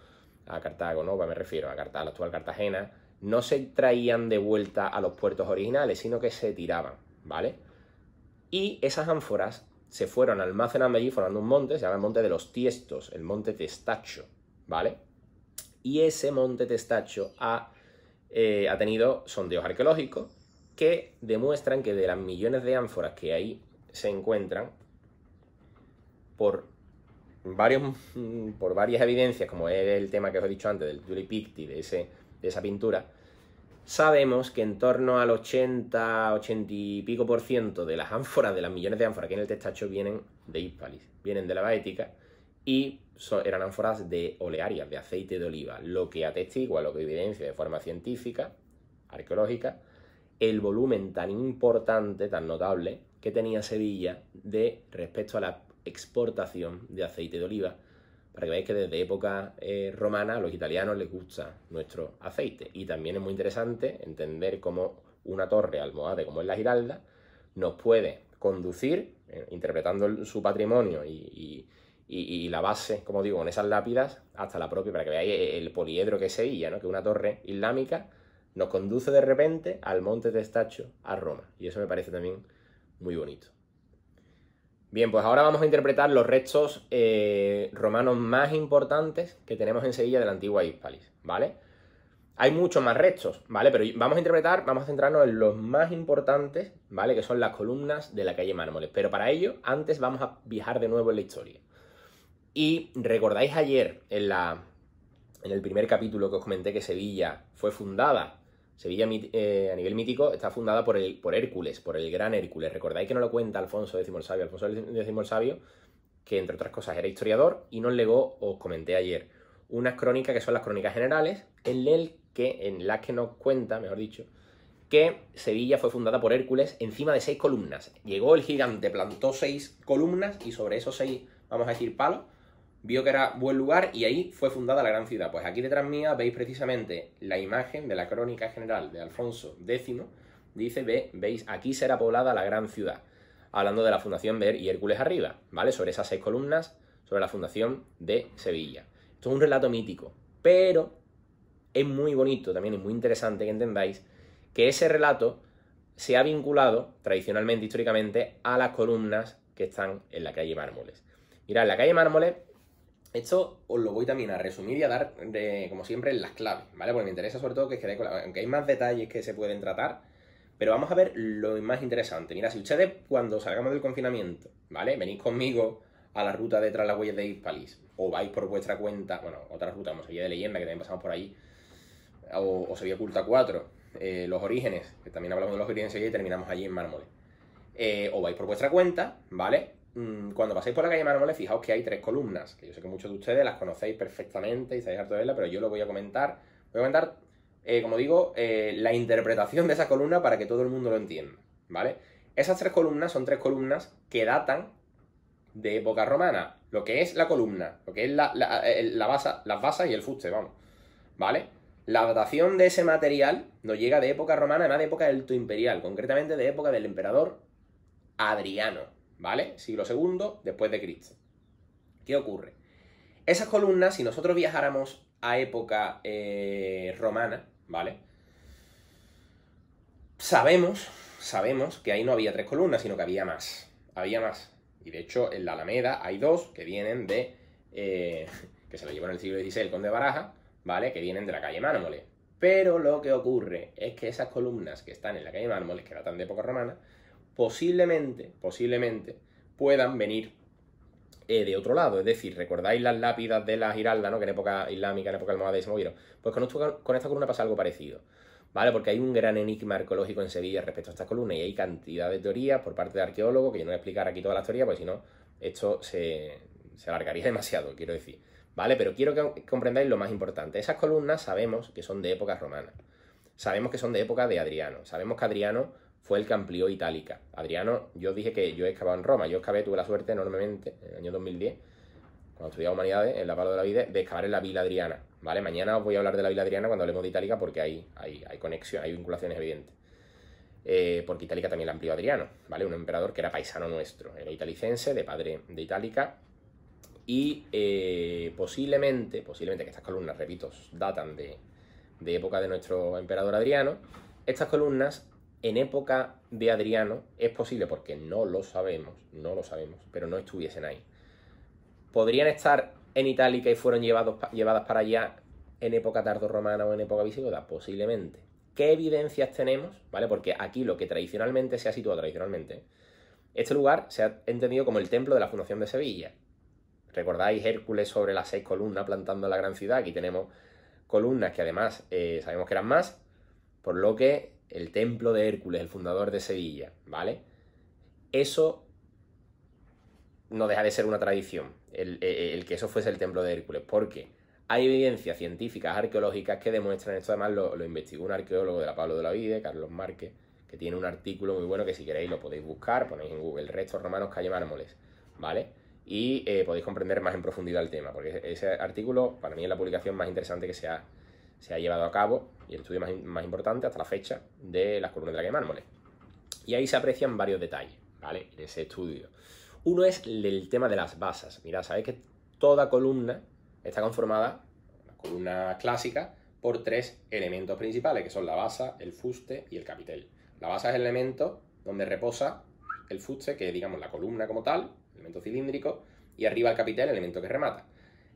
a Cartago, ¿no? Pues me refiero a, la actual Cartagena, no se traían de vuelta a los puertos originales, sino que se tiraban, ¿vale? Y esas ánforas se fueron almacenando allí, formando un monte, se llama el Monte de los Tiestos, el Monte Testacho, ¿vale? Y ese Monte Testacho ha, eh, ha tenido sondeos arqueológicos, que demuestran que de las millones de ánforas que ahí se encuentran, por, varios, mm, por varias evidencias, como es el tema que os he dicho antes, del Tulipicti, de, de esa pintura, sabemos que en torno al 80, 80 y pico por ciento de las ánforas, de las millones de ánforas que en el testacho, vienen de Hispalis, vienen de la Baética y eran ánforas de olearias, de aceite de oliva, lo que atestigua, lo que evidencia de forma científica, arqueológica, el volumen tan importante, tan notable, que tenía Sevilla de respecto a la exportación de aceite de oliva. Para que veáis que desde época eh, romana a los italianos les gusta nuestro aceite. Y también es muy interesante entender cómo una torre almohade como es la Giralda nos puede conducir, eh, interpretando su patrimonio y, la base, como digo, con esas lápidas, hasta la propia, para que veáis el poliedro que es Sevilla, que es una torre islámica nos conduce de repente al monte de Estacho, a Roma. Y eso me parece también muy bonito. Bien, pues ahora vamos a interpretar los restos eh, romanos más importantes que tenemos en Sevilla de la antigua Hispalis, ¿vale? Hay muchos más restos, ¿vale? Pero vamos a interpretar, vamos a centrarnos en los más importantes, ¿vale? Que son las columnas de la calle Mármoles. Pero para ello, antes vamos a viajar de nuevo en la historia. Y recordáis ayer, en, la, en el primer capítulo que os comenté que Sevilla fue fundada Sevilla eh, a nivel mítico está fundada por, por Hércules, por el gran Hércules. Recordáis que no lo cuenta Alfonso X el Sabio. Alfonso X Sabio, que entre otras cosas era historiador y nos legó, os comenté ayer, unas crónicas que son las crónicas generales, en, que, en las que nos cuenta, mejor dicho, que Sevilla fue fundada por Hércules encima de seis columnas. Llegó el gigante, plantó seis columnas y sobre esos seis, vamos a decir, palos, vio que era buen lugar y ahí fue fundada la gran ciudad. Pues aquí detrás mía veis precisamente la imagen de la crónica general de Alfonso X. Dice, veis, aquí será poblada la gran ciudad. Hablando de la fundación Ver y Hércules arriba, ¿vale? Sobre esas seis columnas, sobre la fundación de Sevilla. Esto es un relato mítico, pero es muy bonito también, es muy interesante que entendáis que ese relato se ha vinculado tradicionalmente, históricamente, a las columnas que están en la calle Mármoles. Mirad, la calle Mármoles esto os lo voy también a resumir y a dar, como siempre, las claves, ¿vale? Porque me interesa sobre todo que quede con Aunque hay más detalles que se pueden tratar, pero vamos a ver lo más interesante. Mira, si ustedes cuando salgamos del confinamiento, ¿vale? Venís conmigo a la ruta detrás de las huellas de Hispalis, o vais por vuestra cuenta, bueno, otra ruta como sería de Leyenda, que también pasamos por ahí, o, se Oculta Culta 4, eh, Los Orígenes, que también hablamos de Los Orígenes y terminamos allí en mármoles. Eh, o vais por vuestra cuenta, ¿vale? Mm, cuando paséis por la calle ¿le fijaos que hay tres columnas, que yo sé que muchos de ustedes las conocéis perfectamente y sabéis harto de verlas, pero yo lo voy a comentar. Voy a comentar, eh, como digo, eh, la interpretación de esa columna para que todo el mundo lo entienda, ¿vale? Esas tres columnas son tres columnas que datan de época romana. Lo que es la columna, lo que es la, eh, las basas y el fuste, vamos, ¿vale? La datación de ese material nos llega de época romana, además de época del imperial, concretamente de época del emperador Adriano, ¿vale? Siglo II después de Cristo. ¿Qué ocurre? Esas columnas, si nosotros viajáramos a época eh, romana, ¿vale? Sabemos, sabemos que ahí no había tres columnas, sino que había más. Había más. Y de hecho, en la Alameda hay dos que vienen de. Eh, que se lo llevó en el siglo XVI el conde Baraja, ¿vale? Que vienen de la calle Mármoles. Pero lo que ocurre es que esas columnas que están en la calle Mármoles, que datan de época romana, posiblemente, posiblemente puedan venir eh, de otro lado. Es decir, ¿recordáis las lápidas de la Giralda, ¿no? que en época islámica, en época almohade se movieron? Pues con, esta columna pasa algo parecido. ¿Vale? Porque hay un gran enigma arqueológico en Sevilla respecto a esta columna y hay cantidad de teorías por parte de arqueólogos, que yo no voy a explicar aquí toda la teoría, porque si no, esto se, se alargaría demasiado, quiero decir. ¿Vale? Pero quiero que comprendáis lo más importante. Esas columnas sabemos que son de época romana. Sabemos que son de época de Adriano. Sabemos que Adriano fue el que amplió Itálica. Adriano, yo dije que yo he excavado en Roma, yo excavé, tuve la suerte enormemente en el año 2010, cuando estudiaba Humanidades, en la Palo de la Vida, de excavar en la Vila Adriana, ¿vale? Mañana os voy a hablar de la Vila Adriana cuando hablemos de Itálica porque hay, hay, conexión, hay vinculaciones evidentes. Eh, porque Itálica también la amplió Adriano, ¿vale? Un emperador que era paisano nuestro, era italicense, de padre de Itálica, y eh, posiblemente, posiblemente que estas columnas, repito, datan de, de época de nuestro emperador Adriano, estas columnas en época de Adriano, es posible porque no lo sabemos, no lo sabemos, pero no estuviesen ahí. Podrían estar en Itálica y fueron llevados, llevadas para allá en época tardorromana o en época visigoda, posiblemente. ¿Qué evidencias tenemos? ¿Vale? Porque aquí lo que tradicionalmente se ha situado tradicionalmente, este lugar se ha entendido como el templo de la fundación de Sevilla. ¿Recordáis Hércules sobre las seis columnas plantando la gran ciudad? Aquí tenemos columnas que además eh, sabemos que eran más, por lo que el templo de Hércules, el fundador de Sevilla, ¿vale? Eso no deja de ser una tradición, eh, eh, el, que eso fuese el templo de Hércules, porque hay evidencias científicas, arqueológicas que demuestran esto, además lo, investigó un arqueólogo de la Pablo de la Vida, Carlos Márquez, que tiene un artículo muy bueno que si queréis lo podéis buscar, ponéis en Google Restos Romanos Calle Mármoles, ¿vale? Y eh, podéis comprender más en profundidad el tema, porque ese artículo para mí es la publicación más interesante que se ha se ha llevado a cabo, y el estudio más, importante hasta la fecha, de las columnas de la que mármoles. Y ahí se aprecian varios detalles, ¿vale? En ese estudio. Uno es el tema de las basas. Mira, sabéis que toda columna está conformada, la columna clásica, por tres elementos principales, que son la base, el fuste y el capitel. La base es el elemento donde reposa el fuste, que es, digamos, la columna como tal, elemento cilíndrico, y arriba el capitel, el elemento que remata.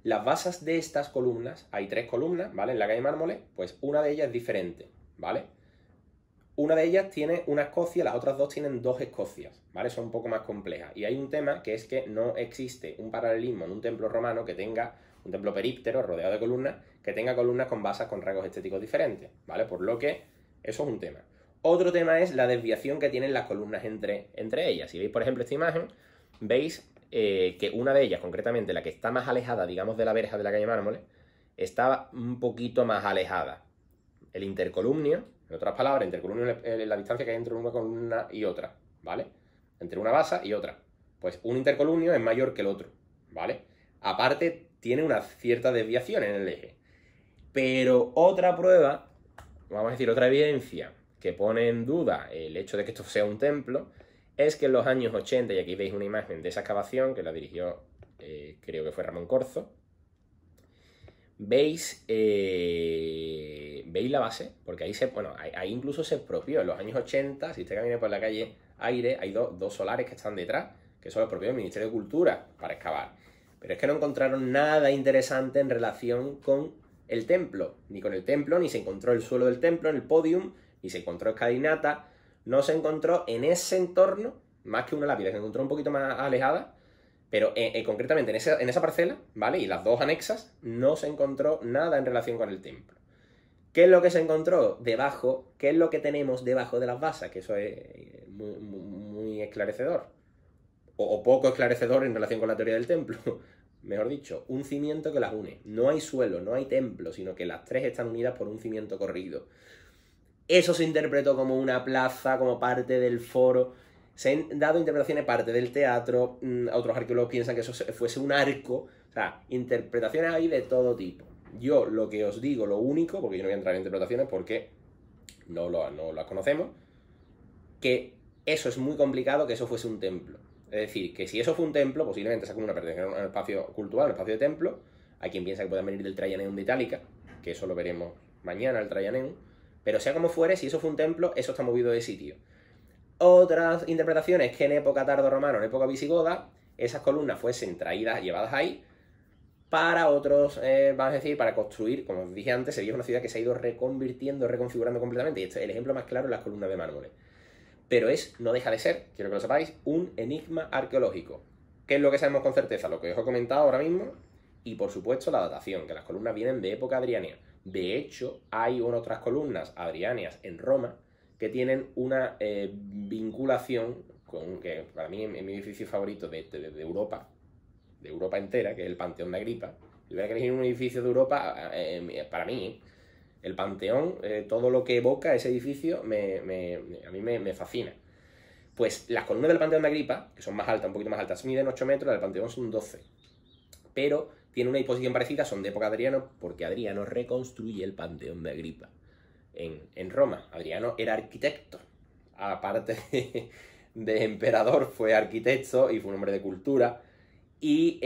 Las bases de estas columnas, hay tres columnas, ¿vale? En la calle Mármoles, pues una de ellas es diferente, ¿vale? Una de ellas tiene una Escocia, las otras dos tienen dos Escocias, ¿vale? Son un poco más complejas. Y hay un tema que es que no existe un paralelismo en un templo romano que tenga, un templo períptero rodeado de columnas, que tenga columnas con basas con rasgos estéticos diferentes, ¿vale? Por lo que eso es un tema. Otro tema es la desviación que tienen las columnas entre, entre ellas. Si veis, por ejemplo, esta imagen, veis eh, que una de ellas, concretamente la que está más alejada, digamos, de la verja de la calle Mármoles, está un poquito más alejada. El intercolumnio, en otras palabras, el intercolumnio es la distancia que hay entre una columna y otra, ¿vale? Entre una basa y otra. Pues un intercolumnio es mayor que el otro, ¿vale? Aparte, tiene una cierta desviación en el eje. Pero otra prueba, vamos a decir, otra evidencia que pone en duda el hecho de que esto sea un templo, es que en los años 80, y aquí veis una imagen de esa excavación que la dirigió, eh, creo que fue Ramón Corzo, veis, eh, veis la base, porque ahí se, bueno, ahí, incluso se expropió, en los años 80, si usted camina por la calle Aire, hay dos solares que están detrás, que son los propios del Ministerio de Cultura, para excavar. Pero es que no encontraron nada interesante en relación con el templo, ni con el templo, ni se encontró el suelo del templo, en el podium, ni se encontró escalinata, no se encontró en ese entorno más que una lápida, se encontró un poquito más alejada, pero eh, eh, concretamente en, esa parcela, ¿vale? Y las dos anexas, no se encontró nada en relación con el templo. ¿Qué es lo que se encontró debajo? ¿Qué es lo que tenemos debajo de las basas? Que eso es eh, muy, esclarecedor. o, poco esclarecedor en relación con la teoría del templo. Mejor dicho, un cimiento que las une. No hay suelo, no hay templo, sino que las tres están unidas por un cimiento corrido. Eso se interpretó como una plaza, como parte del foro. Se han dado interpretaciones parte del teatro, mm, otros arqueólogos piensan que eso fuese un arco, o sea, interpretaciones hay de todo tipo. Yo lo que os digo, lo único, porque yo no voy a entrar en interpretaciones porque no, no las conocemos, que eso es muy complicado que eso fuese un templo. Es decir, que si eso fue un templo, posiblemente sacó una pertenencia a un espacio cultural, un espacio de templo. Hay quien piensa que puedan venir del Trayaneum de Itálica, que eso lo veremos mañana, el Trayaneum. Pero sea como fuere, si eso fue un templo, eso está movido de sitio. Otras interpretaciones que en época tardorromana Romano, en época visigoda, esas columnas fuesen traídas, llevadas ahí, para otros, eh, vamos a decir, para construir, como os dije antes, Sevilla una ciudad que se ha ido reconvirtiendo, reconfigurando completamente, y este, el ejemplo más claro de las columnas de mármoles. Pero es, no deja de ser, quiero que lo sepáis, un enigma arqueológico. ¿Qué es lo que sabemos con certeza? Lo que os he comentado ahora mismo, y por supuesto la datación, que las columnas vienen de época adrianea. De hecho, hay otras columnas adriáneas en Roma que tienen una eh, vinculación con que para mí es mi edificio favorito este, de, Europa, de Europa entera, que es el Panteón de Agripa. Si hubiera que elegir un edificio de Europa, eh, para mí, ¿eh? el Panteón, todo lo que evoca ese edificio, a mí me, fascina. Pues las columnas del Panteón de Agripa, que son más altas, un poquito más altas, miden 8 metros, las del Panteón son 12. Pero tiene una disposición parecida, son de época de Adriano, porque Adriano reconstruye el Panteón de Agripa en, Roma. Adriano era arquitecto, aparte de, emperador, fue arquitecto y fue un hombre de cultura. Y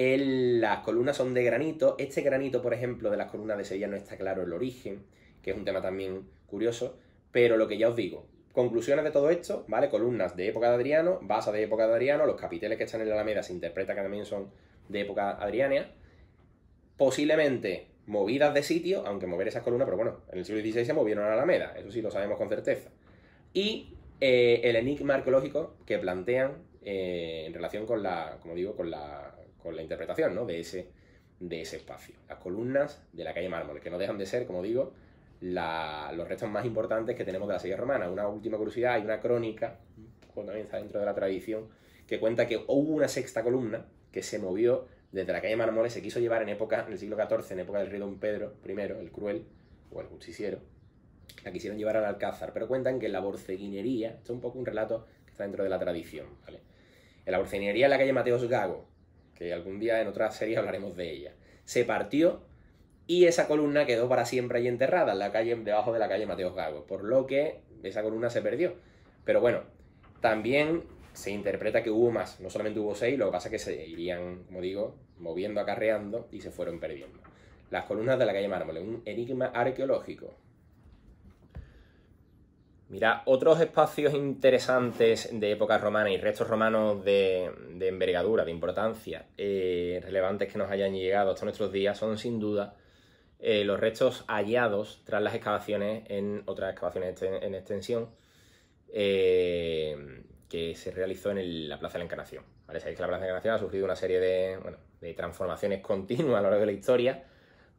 las columnas son de granito. Este granito, por ejemplo, de las columnas de Sevilla no está claro el origen, que es un tema también curioso. Pero lo que ya os digo, conclusiones de todo esto, ¿vale? Columnas de época de Adriano, basa de época de Adriano, los capiteles que están en la Alameda se interpreta que también son de época adriana posiblemente movidas de sitio, aunque mover esas columnas, pero bueno, en el siglo XVI se movieron a Alameda, eso sí lo sabemos con certeza. Y eh, el enigma arqueológico que plantean eh, en relación con la, como digo, con la, con la interpretación ¿no? de, ese, de ese espacio. Las columnas de la calle Mármol, que no dejan de ser, como digo, los restos más importantes que tenemos de la serie romana. Una última curiosidad, hay una crónica, cuando también dentro de la tradición, que cuenta que hubo una sexta columna que se movió desde la calle Marmoles se quiso llevar en época, en el siglo XIV, en época del rey Don Pedro I, el cruel, o el justiciero, la quisieron llevar al Alcázar, pero cuentan que la borceguinería, esto es un poco un relato que está dentro de la tradición, ¿vale? En la borceguinería en la calle Mateos Gago, que algún día en otra serie hablaremos de ella, se partió y esa columna quedó para siempre ahí enterrada, en la calle, debajo de la calle Mateos Gago, por lo que esa columna se perdió. Pero bueno, también se interpreta que hubo más, no solamente hubo seis, lo que pasa es que se irían, como digo, moviendo, acarreando y se fueron perdiendo. Las columnas de la calle Mármol, un enigma arqueológico. Mira, otros espacios interesantes de época romana y restos romanos de, envergadura, de importancia, eh, relevantes que nos hayan llegado hasta nuestros días, son sin duda eh, los restos hallados tras las excavaciones en otras excavaciones en extensión. Eh, que se realizó en la Plaza de la Encarnación. Sabéis que la Plaza de la Encarnación ha sufrido una serie de, transformaciones continuas a lo largo de la historia,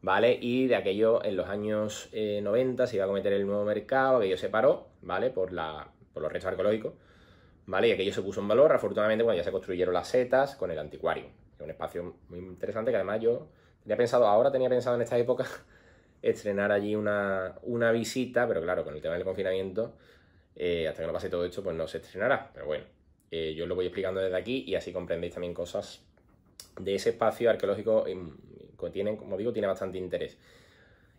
¿vale? Y de aquello, en los años 90 eh, se iba a cometer el nuevo mercado, aquello se paró, ¿vale? Por, la, los restos arqueológicos, ¿vale? Y aquello se puso en valor, afortunadamente, cuando ya se construyeron las setas con el anticuario, es un espacio muy interesante que además yo tenía pensado, ahora tenía pensado en esta época, estrenar allí una, una visita, pero claro, con el tema del confinamiento eh, hasta que no pase todo esto, pues no se estrenará. Pero bueno, eh, yo lo voy explicando desde aquí y así comprendéis también cosas de ese espacio arqueológico em, que tiene, como digo, tiene bastante interés.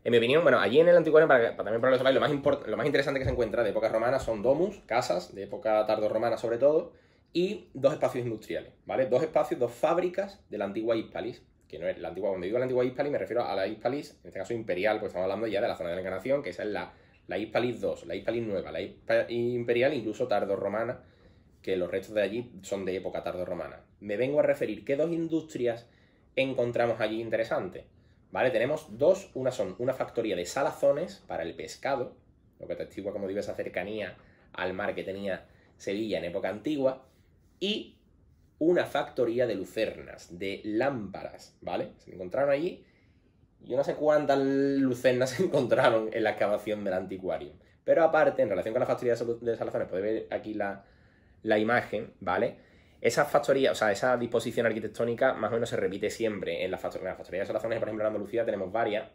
En mi opinión, bueno, allí en el Antiguo para, para, también para los lo más, lo más interesante que se encuentra de época romana son domus, casas, de época tardorromana sobre todo, y dos espacios industriales, ¿vale? Dos espacios, dos fábricas de la antigua Hispalis, que no es la antigua, cuando digo la antigua Hispalis me refiero a la Hispalis, en este caso imperial, porque estamos hablando ya de la zona de la Encarnación, que esa es la la Hispalis II, la Hispalis nueva, la imperial, incluso Tardo-Romana, que los restos de allí son de época Tardo-Romana. Me vengo a referir qué dos industrias encontramos allí interesantes. ¿Vale? Tenemos dos, una son una factoría de salazones para el pescado, lo que atestigua, como digo, esa cercanía al mar que tenía Sevilla en época antigua, y una factoría de lucernas, de lámparas, ¿vale? Se encontraron allí yo no sé cuántas lucernas se encontraron en la excavación del anticuario. Pero aparte, en relación con la factoría de Salazones, podéis ver aquí la, imagen, ¿vale? Esa factoría, o sea, esa disposición arquitectónica más o menos se repite siempre en la factoría. En de Salazones, por ejemplo, en Andalucía tenemos varias.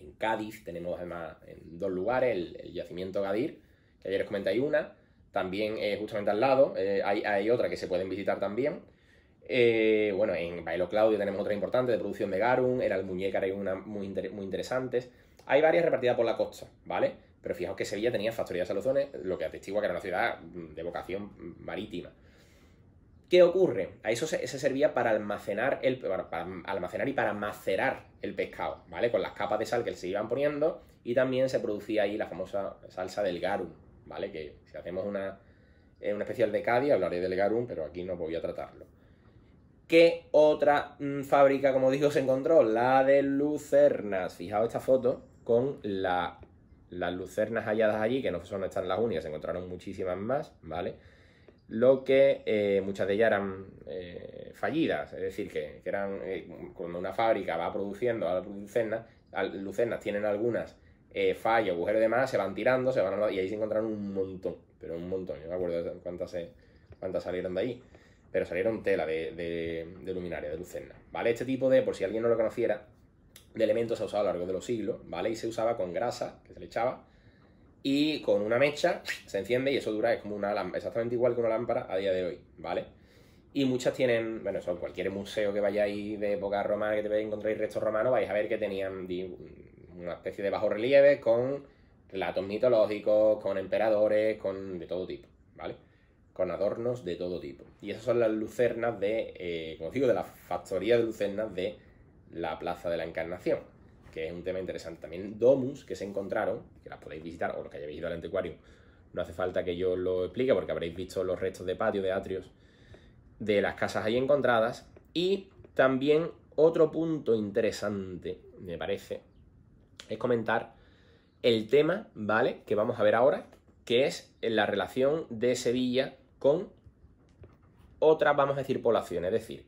En Cádiz tenemos además en dos lugares, el, yacimiento Gadir, que ayer os comenté hay una. También eh, justamente al lado eh, hay otra que se pueden visitar también. Eh, bueno, en Bailo Claudio tenemos otra importante de producción de Garum, era el Muñeca, hay una muy, interesantes. Hay varias repartidas por la costa, ¿vale? Pero fijaos que Sevilla tenía factorías saluzones, lo que atestigua que era una ciudad de vocación marítima. ¿Qué ocurre? A eso se, servía para almacenar, el, para almacenar y para macerar el pescado, ¿vale? Con las capas de sal que se iban poniendo y también se producía ahí la famosa salsa del garum, ¿vale? Que si hacemos una, eh, especial de Cádiz hablaré del garum, pero aquí no voy a tratarlo. ¿Qué otra mm, fábrica, como digo, se encontró? La de lucernas. Fijaos esta foto con las lucernas halladas allí, que no son están las únicas, se encontraron muchísimas más, ¿vale? Lo que eh, muchas de ellas eran eh, fallidas, es decir, que, eran eh, cuando una fábrica va produciendo a las lucernas, lucernas tienen algunas fallas, agujeros de demás, se van tirando, se van y ahí se encontraron un montón, pero un montón, yo me acuerdo cuántas, cuántas salieron de ahí pero salieron tela de, luminaria, de lucerna, ¿vale? Este tipo de, por si alguien no lo conociera, de elementos se ha usado a lo largo de los siglos, ¿vale? Y se usaba con grasa, que se le echaba, y con una mecha se enciende y eso dura, es como una lámpara, exactamente igual que una lámpara a día de hoy, ¿vale? Y muchas tienen, bueno, eso cualquier museo que vayáis de época romana, que te encontréis restos romanos, vais a ver que tenían una especie de bajo relieve con relatos mitológicos, con emperadores, con de todo tipo, ¿vale? con adornos de todo tipo. Y esas son las lucernas de, eh, como digo, de la factoría de lucernas de la Plaza de la Encarnación, que es un tema interesante. También domus que se encontraron, que las podéis visitar, o los que hayáis ido al anticuario, no hace falta que yo lo explique porque habréis visto los restos de patio, de atrios, de las casas ahí encontradas. Y también otro punto interesante, me parece, es comentar el tema, ¿vale? Que vamos a ver ahora, que es la relación de Sevilla con otras, vamos a decir, poblaciones. Es decir,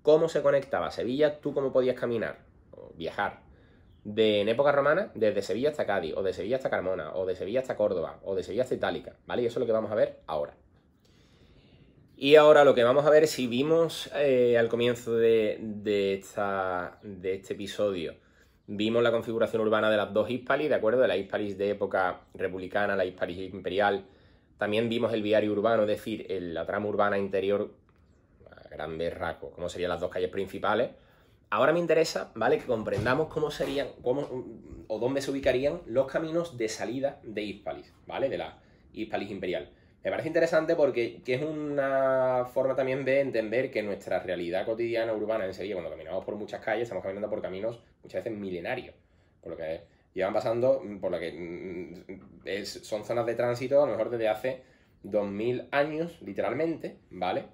cómo se conectaba Sevilla, tú cómo podías caminar o viajar de en época romana, desde Sevilla hasta Cádiz, o de Sevilla hasta Carmona, o de Sevilla hasta Córdoba, o de Sevilla hasta Itálica, ¿vale? Y eso es lo que vamos a ver ahora. Y ahora lo que vamos a ver, si vimos eh, al comienzo de, de, de, este episodio, vimos la configuración urbana de las dos hispalis, ¿de acuerdo? De la hispalis de época republicana, la hispalis imperial, también vimos el viario urbano, es decir, la trama urbana interior a grandes cómo serían las dos calles principales. Ahora me interesa, ¿vale? Que comprendamos cómo serían, cómo, o dónde se ubicarían los caminos de salida de Hispalis, ¿vale? De la Hispalis Imperial. Me parece interesante porque es una forma también de entender que nuestra realidad cotidiana urbana en Sevilla, cuando caminamos por muchas calles, estamos caminando por caminos muchas veces milenarios, por lo que Llevan van pasando mm, por la que mm, mm, son zonas de tránsito a lo mejor desde hace 2000 años, literalmente, ¿vale?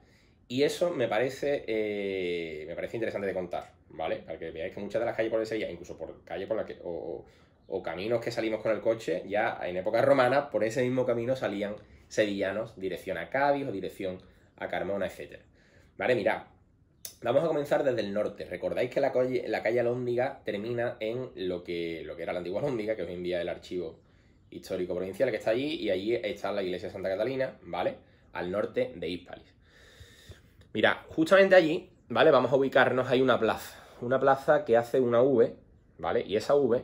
Y eso me parece, eh, me parece interesante de contar, ¿vale? Para que veáis que muchas de las calles por ese día, incluso por calle por la que, o, caminos que salimos con el coche, ya en época romana, por ese mismo camino salían sevillanos, dirección a Cádiz o dirección a Carmona, etc. Vale, mirad, Vamos a comenzar desde el norte. Recordáis que la calle, la calle termina en lo que, lo que era la antigua Lóndiga, que os envía el archivo histórico provincial que está allí, y allí está la iglesia de Santa Catalina, ¿vale? Al norte de Hispalis. Mira, justamente allí, ¿vale? Vamos a ubicarnos, hay una plaza. Una plaza que hace una V, ¿vale? Y esa V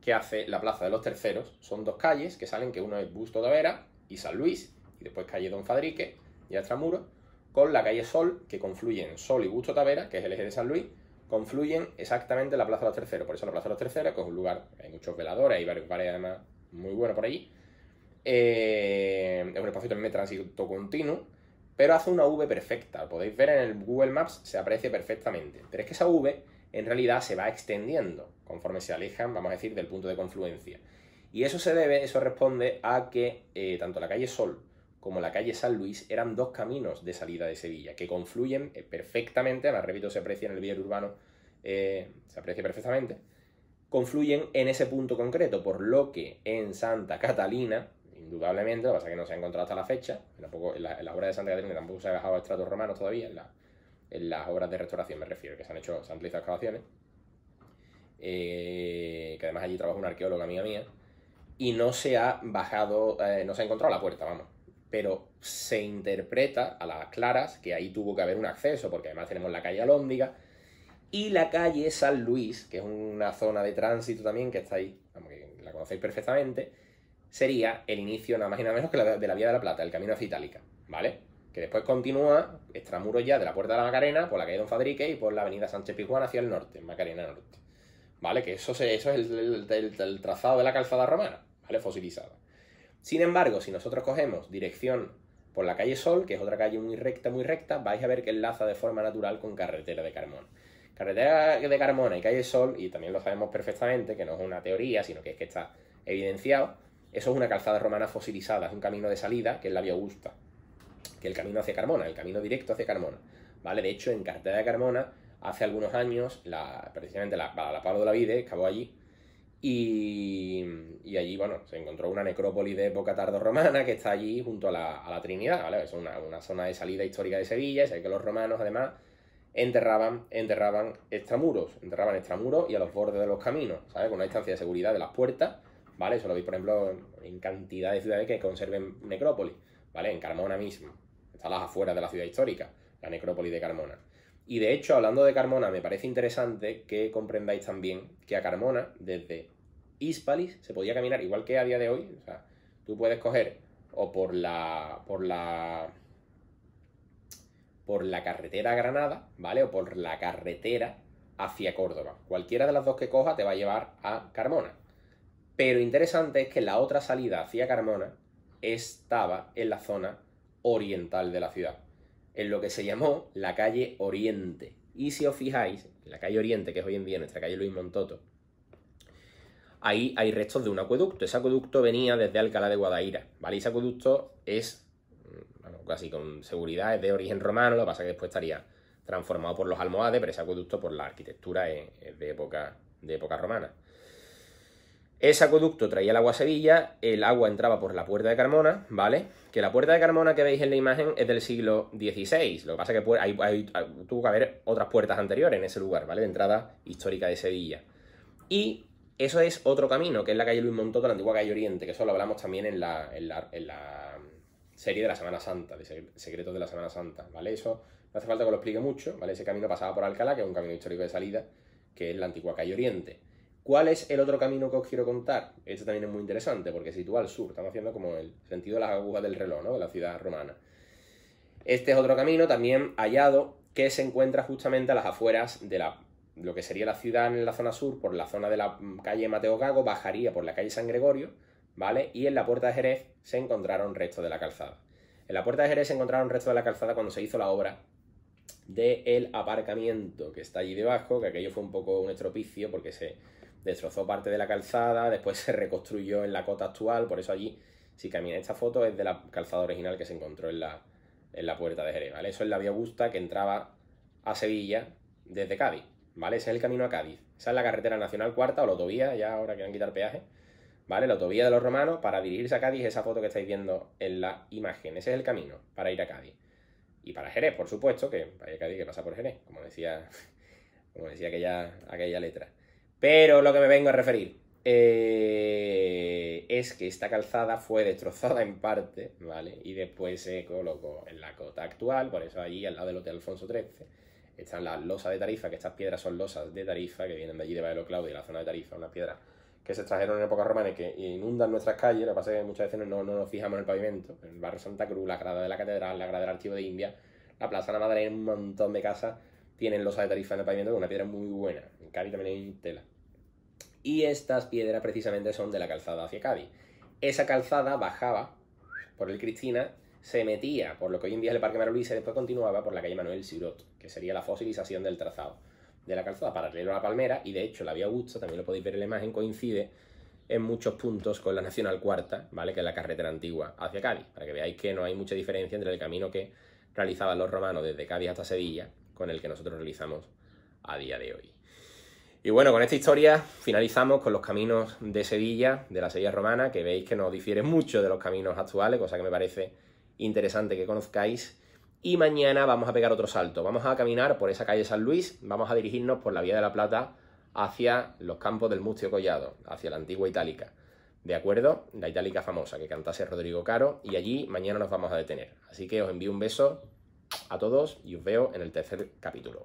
que hace la plaza de los terceros son dos calles que salen, que uno es Busto de Vera y San Luis, y después calle Don Fadrique y Astramuro con la calle Sol, que confluyen Sol y Busto Tavera, que es el eje de San Luis, confluyen exactamente en la Plaza de los Terceros. Por eso la Plaza de los Terceros, que es un lugar, hay muchos veladores, hay varios además muy buenos por allí. Eh, es un espacio también de tránsito continuo, pero hace una V perfecta. podéis ver en el Google Maps, se aprecia perfectamente. Pero es que esa V en realidad se va extendiendo conforme se alejan, vamos a decir, del punto de confluencia. Y eso se debe, eso responde a que eh, tanto la calle Sol como la calle San Luis eran dos caminos de salida de Sevilla que confluyen eh, perfectamente, además repito, se aprecia en el bien urbano, eh, se aprecia perfectamente, confluyen en ese punto concreto, por lo que en Santa Catalina, indudablemente, lo que pasa es que no se ha encontrado hasta la fecha, en, la, obra las obras de Santa Catalina tampoco se ha bajado estratos romanos todavía, en, las obras de restauración me refiero, que se han hecho, se han realizado excavaciones, eh, que además allí trabaja un arqueólogo amiga mía, y no se ha bajado, no se ha encontrado la puerta, vamos pero se interpreta a las claras que ahí tuvo que haber un acceso, porque además tenemos la calle Alóndiga y la calle San Luis, que es una zona de tránsito también que está ahí, la conocéis perfectamente, sería el inicio nada más y nada menos que de la Vía de la Plata, el camino hacia Itálica, ¿vale? Que después continúa extramuros ya de la Puerta de la Macarena, por la calle Don Fadrique y por la avenida Sánchez Pizjuán hacia el norte, Macarena Norte. ¿Vale? Que eso, es el trazado de la calzada romana, ¿vale? Fosilizada. Sin embargo, si nosotros cogemos dirección por la calle Sol, que es otra calle muy recta, muy recta, vais a ver que enlaza de forma natural con carretera de Carmona. Carretera de Carmona y calle Sol, y también lo sabemos perfectamente, que no es una teoría, sino que es que está evidenciado, eso es una calzada romana fosilizada, es un camino de salida, que es la Vía Augusta, que es el camino hacia Carmona, el camino directo hacia Carmona. ¿Vale? De hecho, en Carretera de Carmona, hace algunos años, la, precisamente la, la Pablo de la vida acabó allí y, allí, bueno, se encontró una necrópolis de época tardorromana que está allí junto a la, a la Trinidad, ¿vale? Es una, zona de salida histórica de Sevilla, y sé que los romanos, además, enterraban, enterraban extramuros, enterraban extramuros y a los bordes de los caminos, ¿sabes? Con una distancia de seguridad de las puertas, ¿vale? Eso lo veis, por ejemplo, en cantidad de ciudades que conserven necrópolis, ¿vale? En Carmona mismo, está las afueras de la ciudad histórica, la necrópolis de Carmona. Y de hecho, hablando de Carmona, me parece interesante que comprendáis también que a Carmona, desde Hispalis, se podía caminar igual que a día de hoy. O sea, tú puedes coger o por la. por la. por la carretera Granada, ¿vale? O por la carretera hacia Córdoba. Cualquiera de las dos que coja te va a llevar a Carmona. Pero interesante es que la otra salida hacia Carmona estaba en la zona oriental de la ciudad en lo que se llamó la calle Oriente. Y si os fijáis, la calle Oriente, que es hoy en día nuestra calle Luis Montoto, ahí hay restos de un acueducto. Ese acueducto venía desde Alcalá de Guadaira, ¿vale? ese acueducto es, mm, bueno, casi con seguridad, es de origen romano, lo que pasa es que después estaría transformado por los almohades, pero ese acueducto por la arquitectura es, de, época, de época romana. Ese acueducto traía el agua a Sevilla, el agua entraba por la puerta de Carmona, ¿vale? Que la puerta de Carmona que veis en la imagen es del siglo XVI. Lo que pasa es que pues, tuvo que haber otras puertas anteriores en ese lugar, ¿vale? De entrada histórica de Sevilla. Y eso es otro camino, que es la calle Luis Montoto, la antigua calle Oriente, que eso lo hablamos también en en la serie de la Semana Santa, de Secretos de la Semana Santa, ¿vale? Eso no hace falta que lo explique mucho, ¿vale? Ese camino pasaba por Alcalá, que es un camino histórico de salida, que es la antigua calle Oriente. ¿Cuál es el otro camino que os quiero contar? Esto también es muy interesante, porque se sitúa al sur, estamos haciendo como el sentido de las agujas del reloj, ¿no? De la ciudad romana. Este es otro camino también hallado que se encuentra justamente a las afueras de la, lo que sería la ciudad en la zona sur, por la zona de la calle Mateo Gago, bajaría por la calle San Gregorio, ¿vale? Y en la puerta de Jerez se encontraron restos de la calzada. En la puerta de Jerez se encontraron restos de la calzada cuando se hizo la obra del aparcamiento que está allí debajo, que aquello fue un poco un estropicio porque se destrozó parte de la calzada, después se reconstruyó en la cota actual, por eso allí, si camina esta foto, es de la calzada original que se encontró en la, en la puerta de Jerez, ¿vale? Eso es la vía Augusta que entraba a Sevilla desde Cádiz, ¿vale? Ese es el camino a Cádiz. Esa es la carretera nacional cuarta o la autovía, ya ahora que quieren quitar peaje, ¿vale? La autovía de los romanos para dirigirse a Cádiz, esa foto que estáis viendo en la imagen. Ese es el camino para ir a Cádiz. Y para Jerez, por supuesto, que para a Cádiz que pasa por Jerez, como decía, como decía aquella, aquella letra. Pero lo que me vengo a referir eh, es que esta calzada fue destrozada en parte, ¿vale? Y después se colocó en la cota actual, por eso allí al lado del Hotel Alfonso XIII están las losas de Tarifa, que estas piedras son losas de Tarifa, que vienen de allí de Valle Claudio, de la zona de Tarifa, unas piedras que se extrajeron en época romana y que inundan nuestras calles, lo que pasa es que muchas veces no, nos fijamos en el pavimento, en el barrio Santa Cruz, la grada de la catedral, la grada del archivo de India, la plaza de la Madre, un montón de casas tienen losas de Tarifa en el pavimento, una piedra muy buena, en Cali también hay tela. Y estas piedras precisamente son de la calzada hacia Cádiz. Esa calzada bajaba por el Cristina, se metía por lo que hoy en día es el Parque y después continuaba por la calle Manuel Sirot, que sería la fosilización del trazado de la calzada paralelo a la Palmera, y de hecho la vía Augusta, también lo podéis ver en la imagen, coincide en muchos puntos con la Nacional Cuarta, ¿vale? que es la carretera antigua hacia Cádiz, para que veáis que no hay mucha diferencia entre el camino que realizaban los romanos desde Cádiz hasta Sevilla con el que nosotros realizamos a día de hoy. Y bueno, con esta historia finalizamos con los caminos de Sevilla, de la Sevilla romana, que veis que no difiere mucho de los caminos actuales, cosa que me parece interesante que conozcáis. Y mañana vamos a pegar otro salto. Vamos a caminar por esa calle San Luis, vamos a dirigirnos por la Vía de la Plata hacia los campos del Mustio Collado, hacia la antigua Itálica. ¿De acuerdo? La Itálica famosa que cantase Rodrigo Caro y allí mañana nos vamos a detener. Así que os envío un beso a todos y os veo en el tercer capítulo.